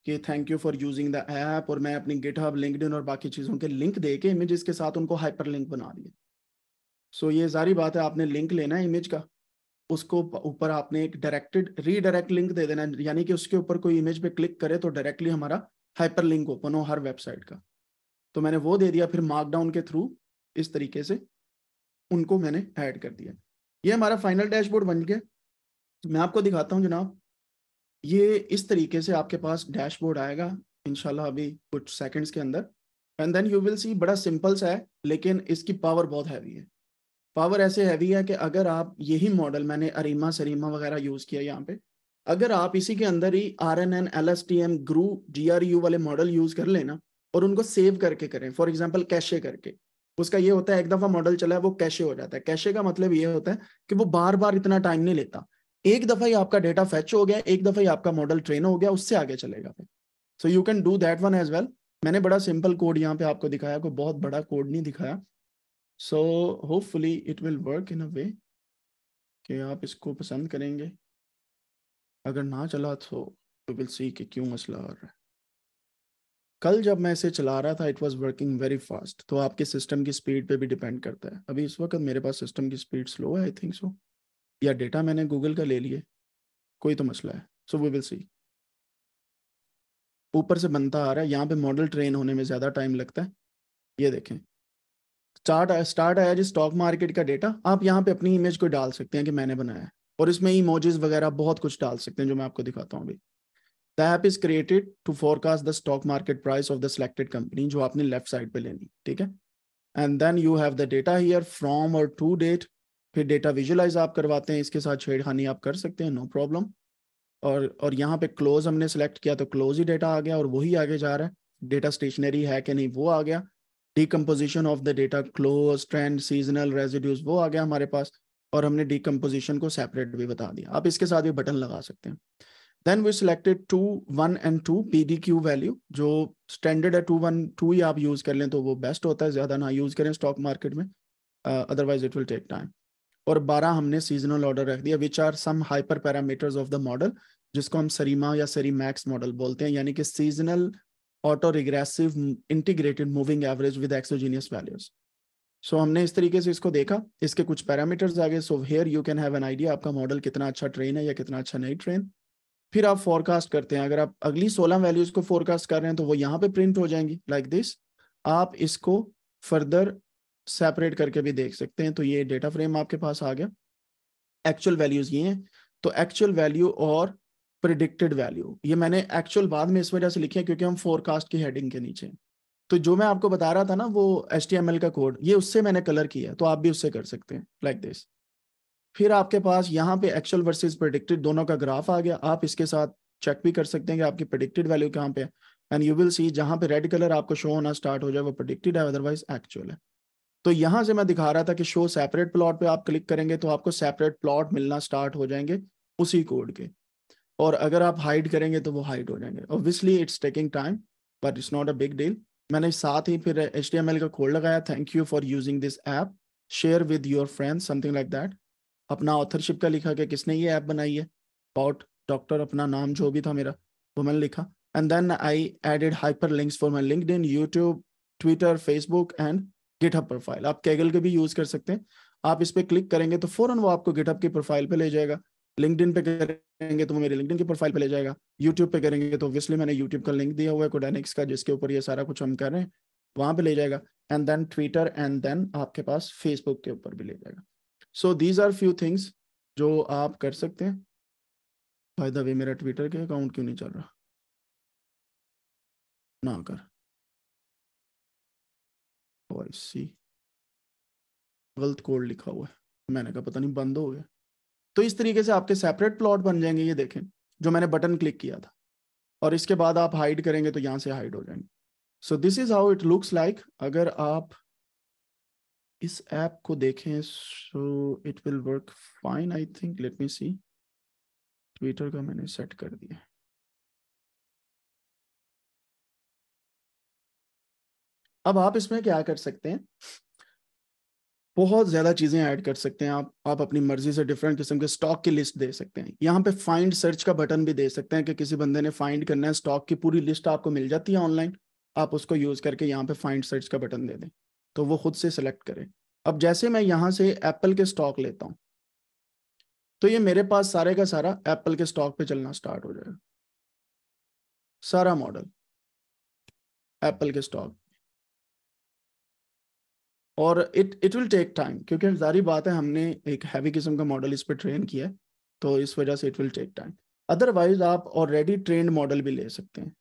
कि thank you for using the app और मैं अपनी हब लिंकड और बाकी चीज़ों के लिंक दे के इमेज के साथ उनको हाइपर लिंक बना दिए सो ये सारी बात है आपने लिंक लेना है इमेज का उसको ऊपर आपने एक डायरेक्टेड रीडायरेक्ट लिंक दे देना यानी कि उसके ऊपर कोई इमेज पे क्लिक करे तो डायरेक्टली हमारा हाइपर लिंक ओपन हो हर वेबसाइट का तो मैंने वो दे दिया फिर मार्कडाउन के थ्रू इस तरीके से उनको मैंने ऐड कर दिया ये हमारा फाइनल डैशबोर्ड बन गया मैं आपको दिखाता हूँ जनाब ये इस तरीके से आपके पास डैशबोर्ड आएगा इनशाला अभी कुछ सेकंड्स के अंदर and then you will see बड़ा सिंपल सा है लेकिन इसकी पावर बहुत हैवी है पावर ऐसे हैवी है कि अगर आप यही मॉडल मैंने अरीमा सरीमा वगैरह यूज़ किया यहाँ पे अगर आप इसी के अंदर ही R N N L S T M GRU G R U वाले मॉडल यूज़ कर लेना और उनको सेव करके करें फॉर एग्जाम्पल कैशे करके उसका ये होता है एक दफ़ा मॉडल चला है वो कैशे हो जाता है कैशे का मतलब ये होता है कि वो बार बार इतना टाइम नहीं लेता एक दफा ही आपका डेटा फेच हो गया एक दफा ही आपका मॉडल ट्रेन हो गया उससे आगे चलेगा फिर so you can do that one as well मैंने बड़ा सिंपल कोड यहाँ पे आपको दिखाया कोई बहुत बड़ा कोड नहीं दिखाया so hopefully it will work in a way कि आप इसको पसंद करेंगे अगर ना चला तो यू विल सी कि क्यों मसला आ रहा है कल जब मैं इसे चला रहा था it was working very fast तो आपके सिस्टम की स्पीड पे भी डिपेंड करता है अभी इस वक्त मेरे पास सिस्टम की स्पीड स्लो है आई थिंक सो या डेटा मैंने गूगल का ले लिए कोई तो मसला है सो वी विल सी ऊपर से बनता आ रहा है यहाँ पे मॉडल ट्रेन होने में ज़्यादा टाइम लगता है ये देखें स्टार्ट स्टार्ट आया जी स्टॉक मार्केट का डेटा आप यहाँ पे अपनी इमेज को डाल सकते हैं कि मैंने बनाया है और इसमें इमोजेस वगैरह बहुत कुछ डाल सकते हैं जो मैं आपको दिखाता हूँ अभी the app is created to forecast the stock market price of the selected company जो आपने लेफ्ट साइड पे लेनी ठीक है and then you have the data here from और टू डेट फिर डेटा विजुलाइज आप करवाते हैं इसके साथ छेड़खानी आप कर सकते हैं नो प्रॉब्लम और और यहाँ पे क्लोज हमने सेलेक्ट किया तो क्लोज ही डेटा आ गया और वही आगे जा रहा है डेटा स्टेशनरी है कि नहीं वो आ गया decomposition of the data close trend seasonal residues वो आ गया हमारे पास और हमने डीकम्पोजिशन को सेपरेट भी बता दिया आप इसके साथ भी बटन लगा सकते हैं then we selected two one and two P D Q value जो स्टैंडर्ड है टू वन टू ही आप यूज़ कर लें तो वो बेस्ट होता है ज़्यादा ना यूज़ करें स्टॉक मार्केट में otherwise it will take time और 12 हमने सीजनल ऑर्डर रख दिया which are some hyper parameters of the model जिसको हम सरीमा या सरीमैक्स मॉडल बोलते हैं यानी कि seasonal auto regressive integrated moving average with exogenous values so हमने इस तरीके से इसको देखा इसके कुछ पैरामीटर्स आ गए so here you can have an idea आपका मॉडल कितना अच्छा ट्रेन है या कितना अच्छा नहीं ट्रेन फिर आप फोरकास्ट करते हैं अगर आप अगली सोलह वैल्यूज को फोरकास्ट कर रहे हैं तो वो यहाँ पे प्रिंट हो जाएंगी लाइक like दिस आप इसको फर्दर सेपरेट करके भी देख सकते हैं तो ये डेटा फ्रेम आपके पास आ गया एक्चुअल वैल्यूज ये हैं तो एक्चुअल वैल्यू और प्रिडिक्टेड वैल्यू ये मैंने एक्चुअल बाद में इस वजह से लिखी है क्योंकि हम फोरकास्ट की हेडिंग के नीचे तो जो मैं आपको बता रहा था ना वो एल का कोड ये उससे मैंने कलर किया है तो आप भी उससे कर सकते हैं लाइक like दिस फिर आपके पास यहाँ पे एक्चुअल वर्सेस प्रिडिक्टेड दोनों का ग्राफ आ गया आप इसके साथ चेक भी कर सकते हैं कि आपकी प्रिडिक्टेड वैल्यू कहाँ पे है एंड यू विल सी जहाँ पे रेड कलर आपको शो होना स्टार्ट हो जाए वो प्रिडिक्टेड है अदरवाइज एक्चुअल है तो यहां से मैं दिखा रहा था कि शो सेपरेट प्लॉट पे आप क्लिक करेंगे तो आपको सेपरेट प्लॉट मिलना स्टार्ट हो जाएंगे उसी कोड के और अगर आप हाइड करेंगे तो वो हाइड हो जाएंगे obviously it's taking time but it's not a big deal मैंने साथ ही फिर एच का कोड लगाया thank you for using this app share with your friends something like that अपना ऑथरशिप का लिखा कि किसने ये ऐप बनाई है पॉट डॉक्टर अपना नाम जो भी था मेरा वो मैंने लिखा and then I added hyper links for my link in YouTube Twitter Facebook and GitHub profile आप कैगल के भी यूज कर सकते हैं आप इस पर क्लिक करेंगे तो फौरन वो आपको गिटहब की प्रोफाइल पे ले जाएगा लिंकड पे करेंगे तो वो मेरे लिंकडिन की प्रोफाइल पे ले जाएगा यूट्यूब पे करेंगे तो ऑब्वियसली मैंने यूट्यूब का लिंक दिया हुआ है कोडेनिक्स का जिसके ऊपर ये सारा कुछ हम कर रहे हैं वहां पे ले जाएगा and then Twitter and then आपके पास फेसबुक के ऊपर भी ले जाएगा so these are few things जो आप कर सकते हैं बाय द वे मेरा ट्विटर के अकाउंट क्यों नहीं चल रहा ना कर सी गलत कोड लिखा हुआ है मैंने कहा पता नहीं बंद हो गया तो इस तरीके से आपके सेपरेट प्लॉट बन जाएंगे ये देखें जो मैंने बटन क्लिक किया था और इसके बाद आप हाइड करेंगे तो यहाँ से हाइड हो जाएंगे so this is how it looks like अगर आप इस ऐप को देखें so it will work fine I think let me see Twitter का मैंने सेट कर दिया अब आप इसमें क्या कर सकते हैं बहुत ज्यादा चीजें ऐड कर सकते हैं आप आप अपनी मर्जी से डिफरेंट किस्म के स्टॉक की लिस्ट दे सकते हैं यहाँ पे फाइंड सर्च का बटन भी दे सकते हैं कि किसी बंदे ने फाइंड करना है स्टॉक की पूरी लिस्ट आपको मिल जाती है ऑनलाइन आप उसको यूज करके यहाँ पे फाइंड सर्च का बटन दे दें तो वो खुद से सिलेक्ट करे अब जैसे मैं यहाँ से एप्पल के स्टॉक लेता हूँ तो ये मेरे पास सारे का सारा एप्पल के स्टॉक पे चलना स्टार्ट हो जाएगा सारा मॉडल एप्पल के स्टॉक और it it will take time क्योंकि जारी बात है हमने एक हैवी किस्म का मॉडल इस पर ट्रेन किया है तो इस वजह से it will take time otherwise आप ऑलरेडी ट्रेंड मॉडल भी ले सकते हैं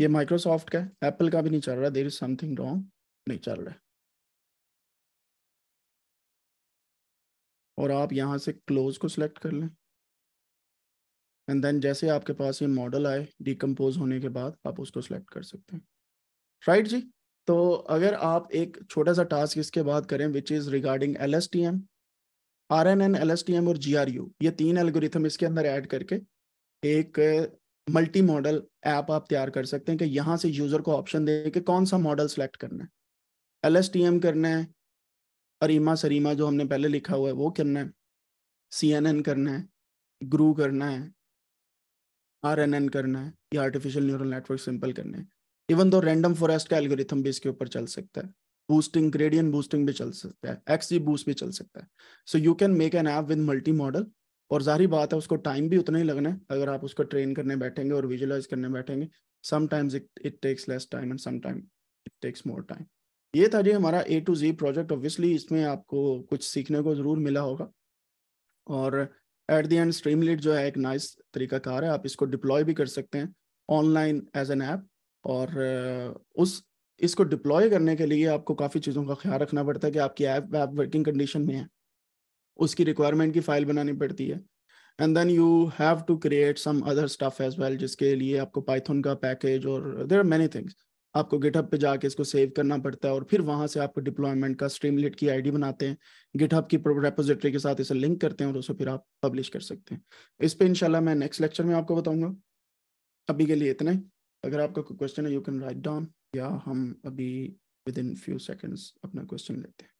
ये माइक्रोसॉफ्ट का है एप्पल का भी नहीं चल रहा देर इज समथिंग रॉन्ग नहीं चल रहा है और आप यहाँ से क्लोज को सिलेक्ट कर लें एंड देन जैसे आपके पास ये मॉडल आए डिकम्पोज होने के बाद आप उसको सिलेक्ट कर सकते हैं राइट right जी तो अगर आप एक छोटा सा टास्क इसके बाद करें which is regarding L S T M R N N L S T M और जी आर यू ये तीन एल्गोरिथम इसके अंदर ऐड करके एक मल्टी मॉडल ऐप आप तैयार कर सकते हैं कि यहाँ से यूज़र को ऑप्शन दे कि कौन सा मॉडल सेलेक्ट करना है एल एस टी एम करना है अरीमा सरीमा जो हमने पहले लिखा हुआ है वो करना है सी एन एन करना है ग्रू करना है आर एन एन करना है या आर्टिफिशियल न्यूरल नेटवर्क सिंपल करना है इवन दो रैंडम फॉरेस्ट का एल्गोरिथम भी इसके ऊपर चल सकता है बूस्टिंग ग्रेडियंट बूस्टिंग भी चल सकता है एक्स जी बूस्ट भी चल सकता है so you can make an app with multi model और जारी बात है उसको टाइम भी उतना ही लगना है अगर आप उसको ट्रेन करने बैठेंगे और विजुलाइज करने बैठेंगे sometimes it takes less time and sometime it takes more time ये था जी हमारा A to Z project obviously इसमें आपको कुछ सीखने को ज़रूर मिला होगा और एट दी एंड स्ट्रीमलेट जो है एक नाइस nice तरीका कार है आप इसको डिप्लॉय भी कर सकते हैं ऑनलाइन एज एन ऐप और उस इसको डिप्लॉय करने के लिए आपको काफ़ी चीज़ों का ख्याल रखना पड़ता है कि आपकी ऐप ऐप वर्किंग कंडीशन में है उसकी रिक्वायरमेंट की फाइल बनानी पड़ती है and then you have to create some other stuff as well जिसके लिए आपको पाइथन का पैकेज और देर आर मैनी थिंग्स आपको गिटहब पे जाके इसको सेव करना पड़ता है और फिर वहाँ से आपको डिप्लॉयमेंट का स्ट्रीमलेट की आईडी बनाते हैं गिटहब की रेपोजिटरी के साथ इसे लिंक करते हैं और उसे फिर आप पब्लिश कर सकते हैं इस पर इनशाला मैं नेक्स्ट लेक्चर में आपको बताऊंगा अभी के लिए इतना ही अगर आपका कोई क्वेश्चन है यू कैन राइट डाउन या हम अभी विद इन फ्यू सेकेंड्स अपना क्वेश्चन लेते हैं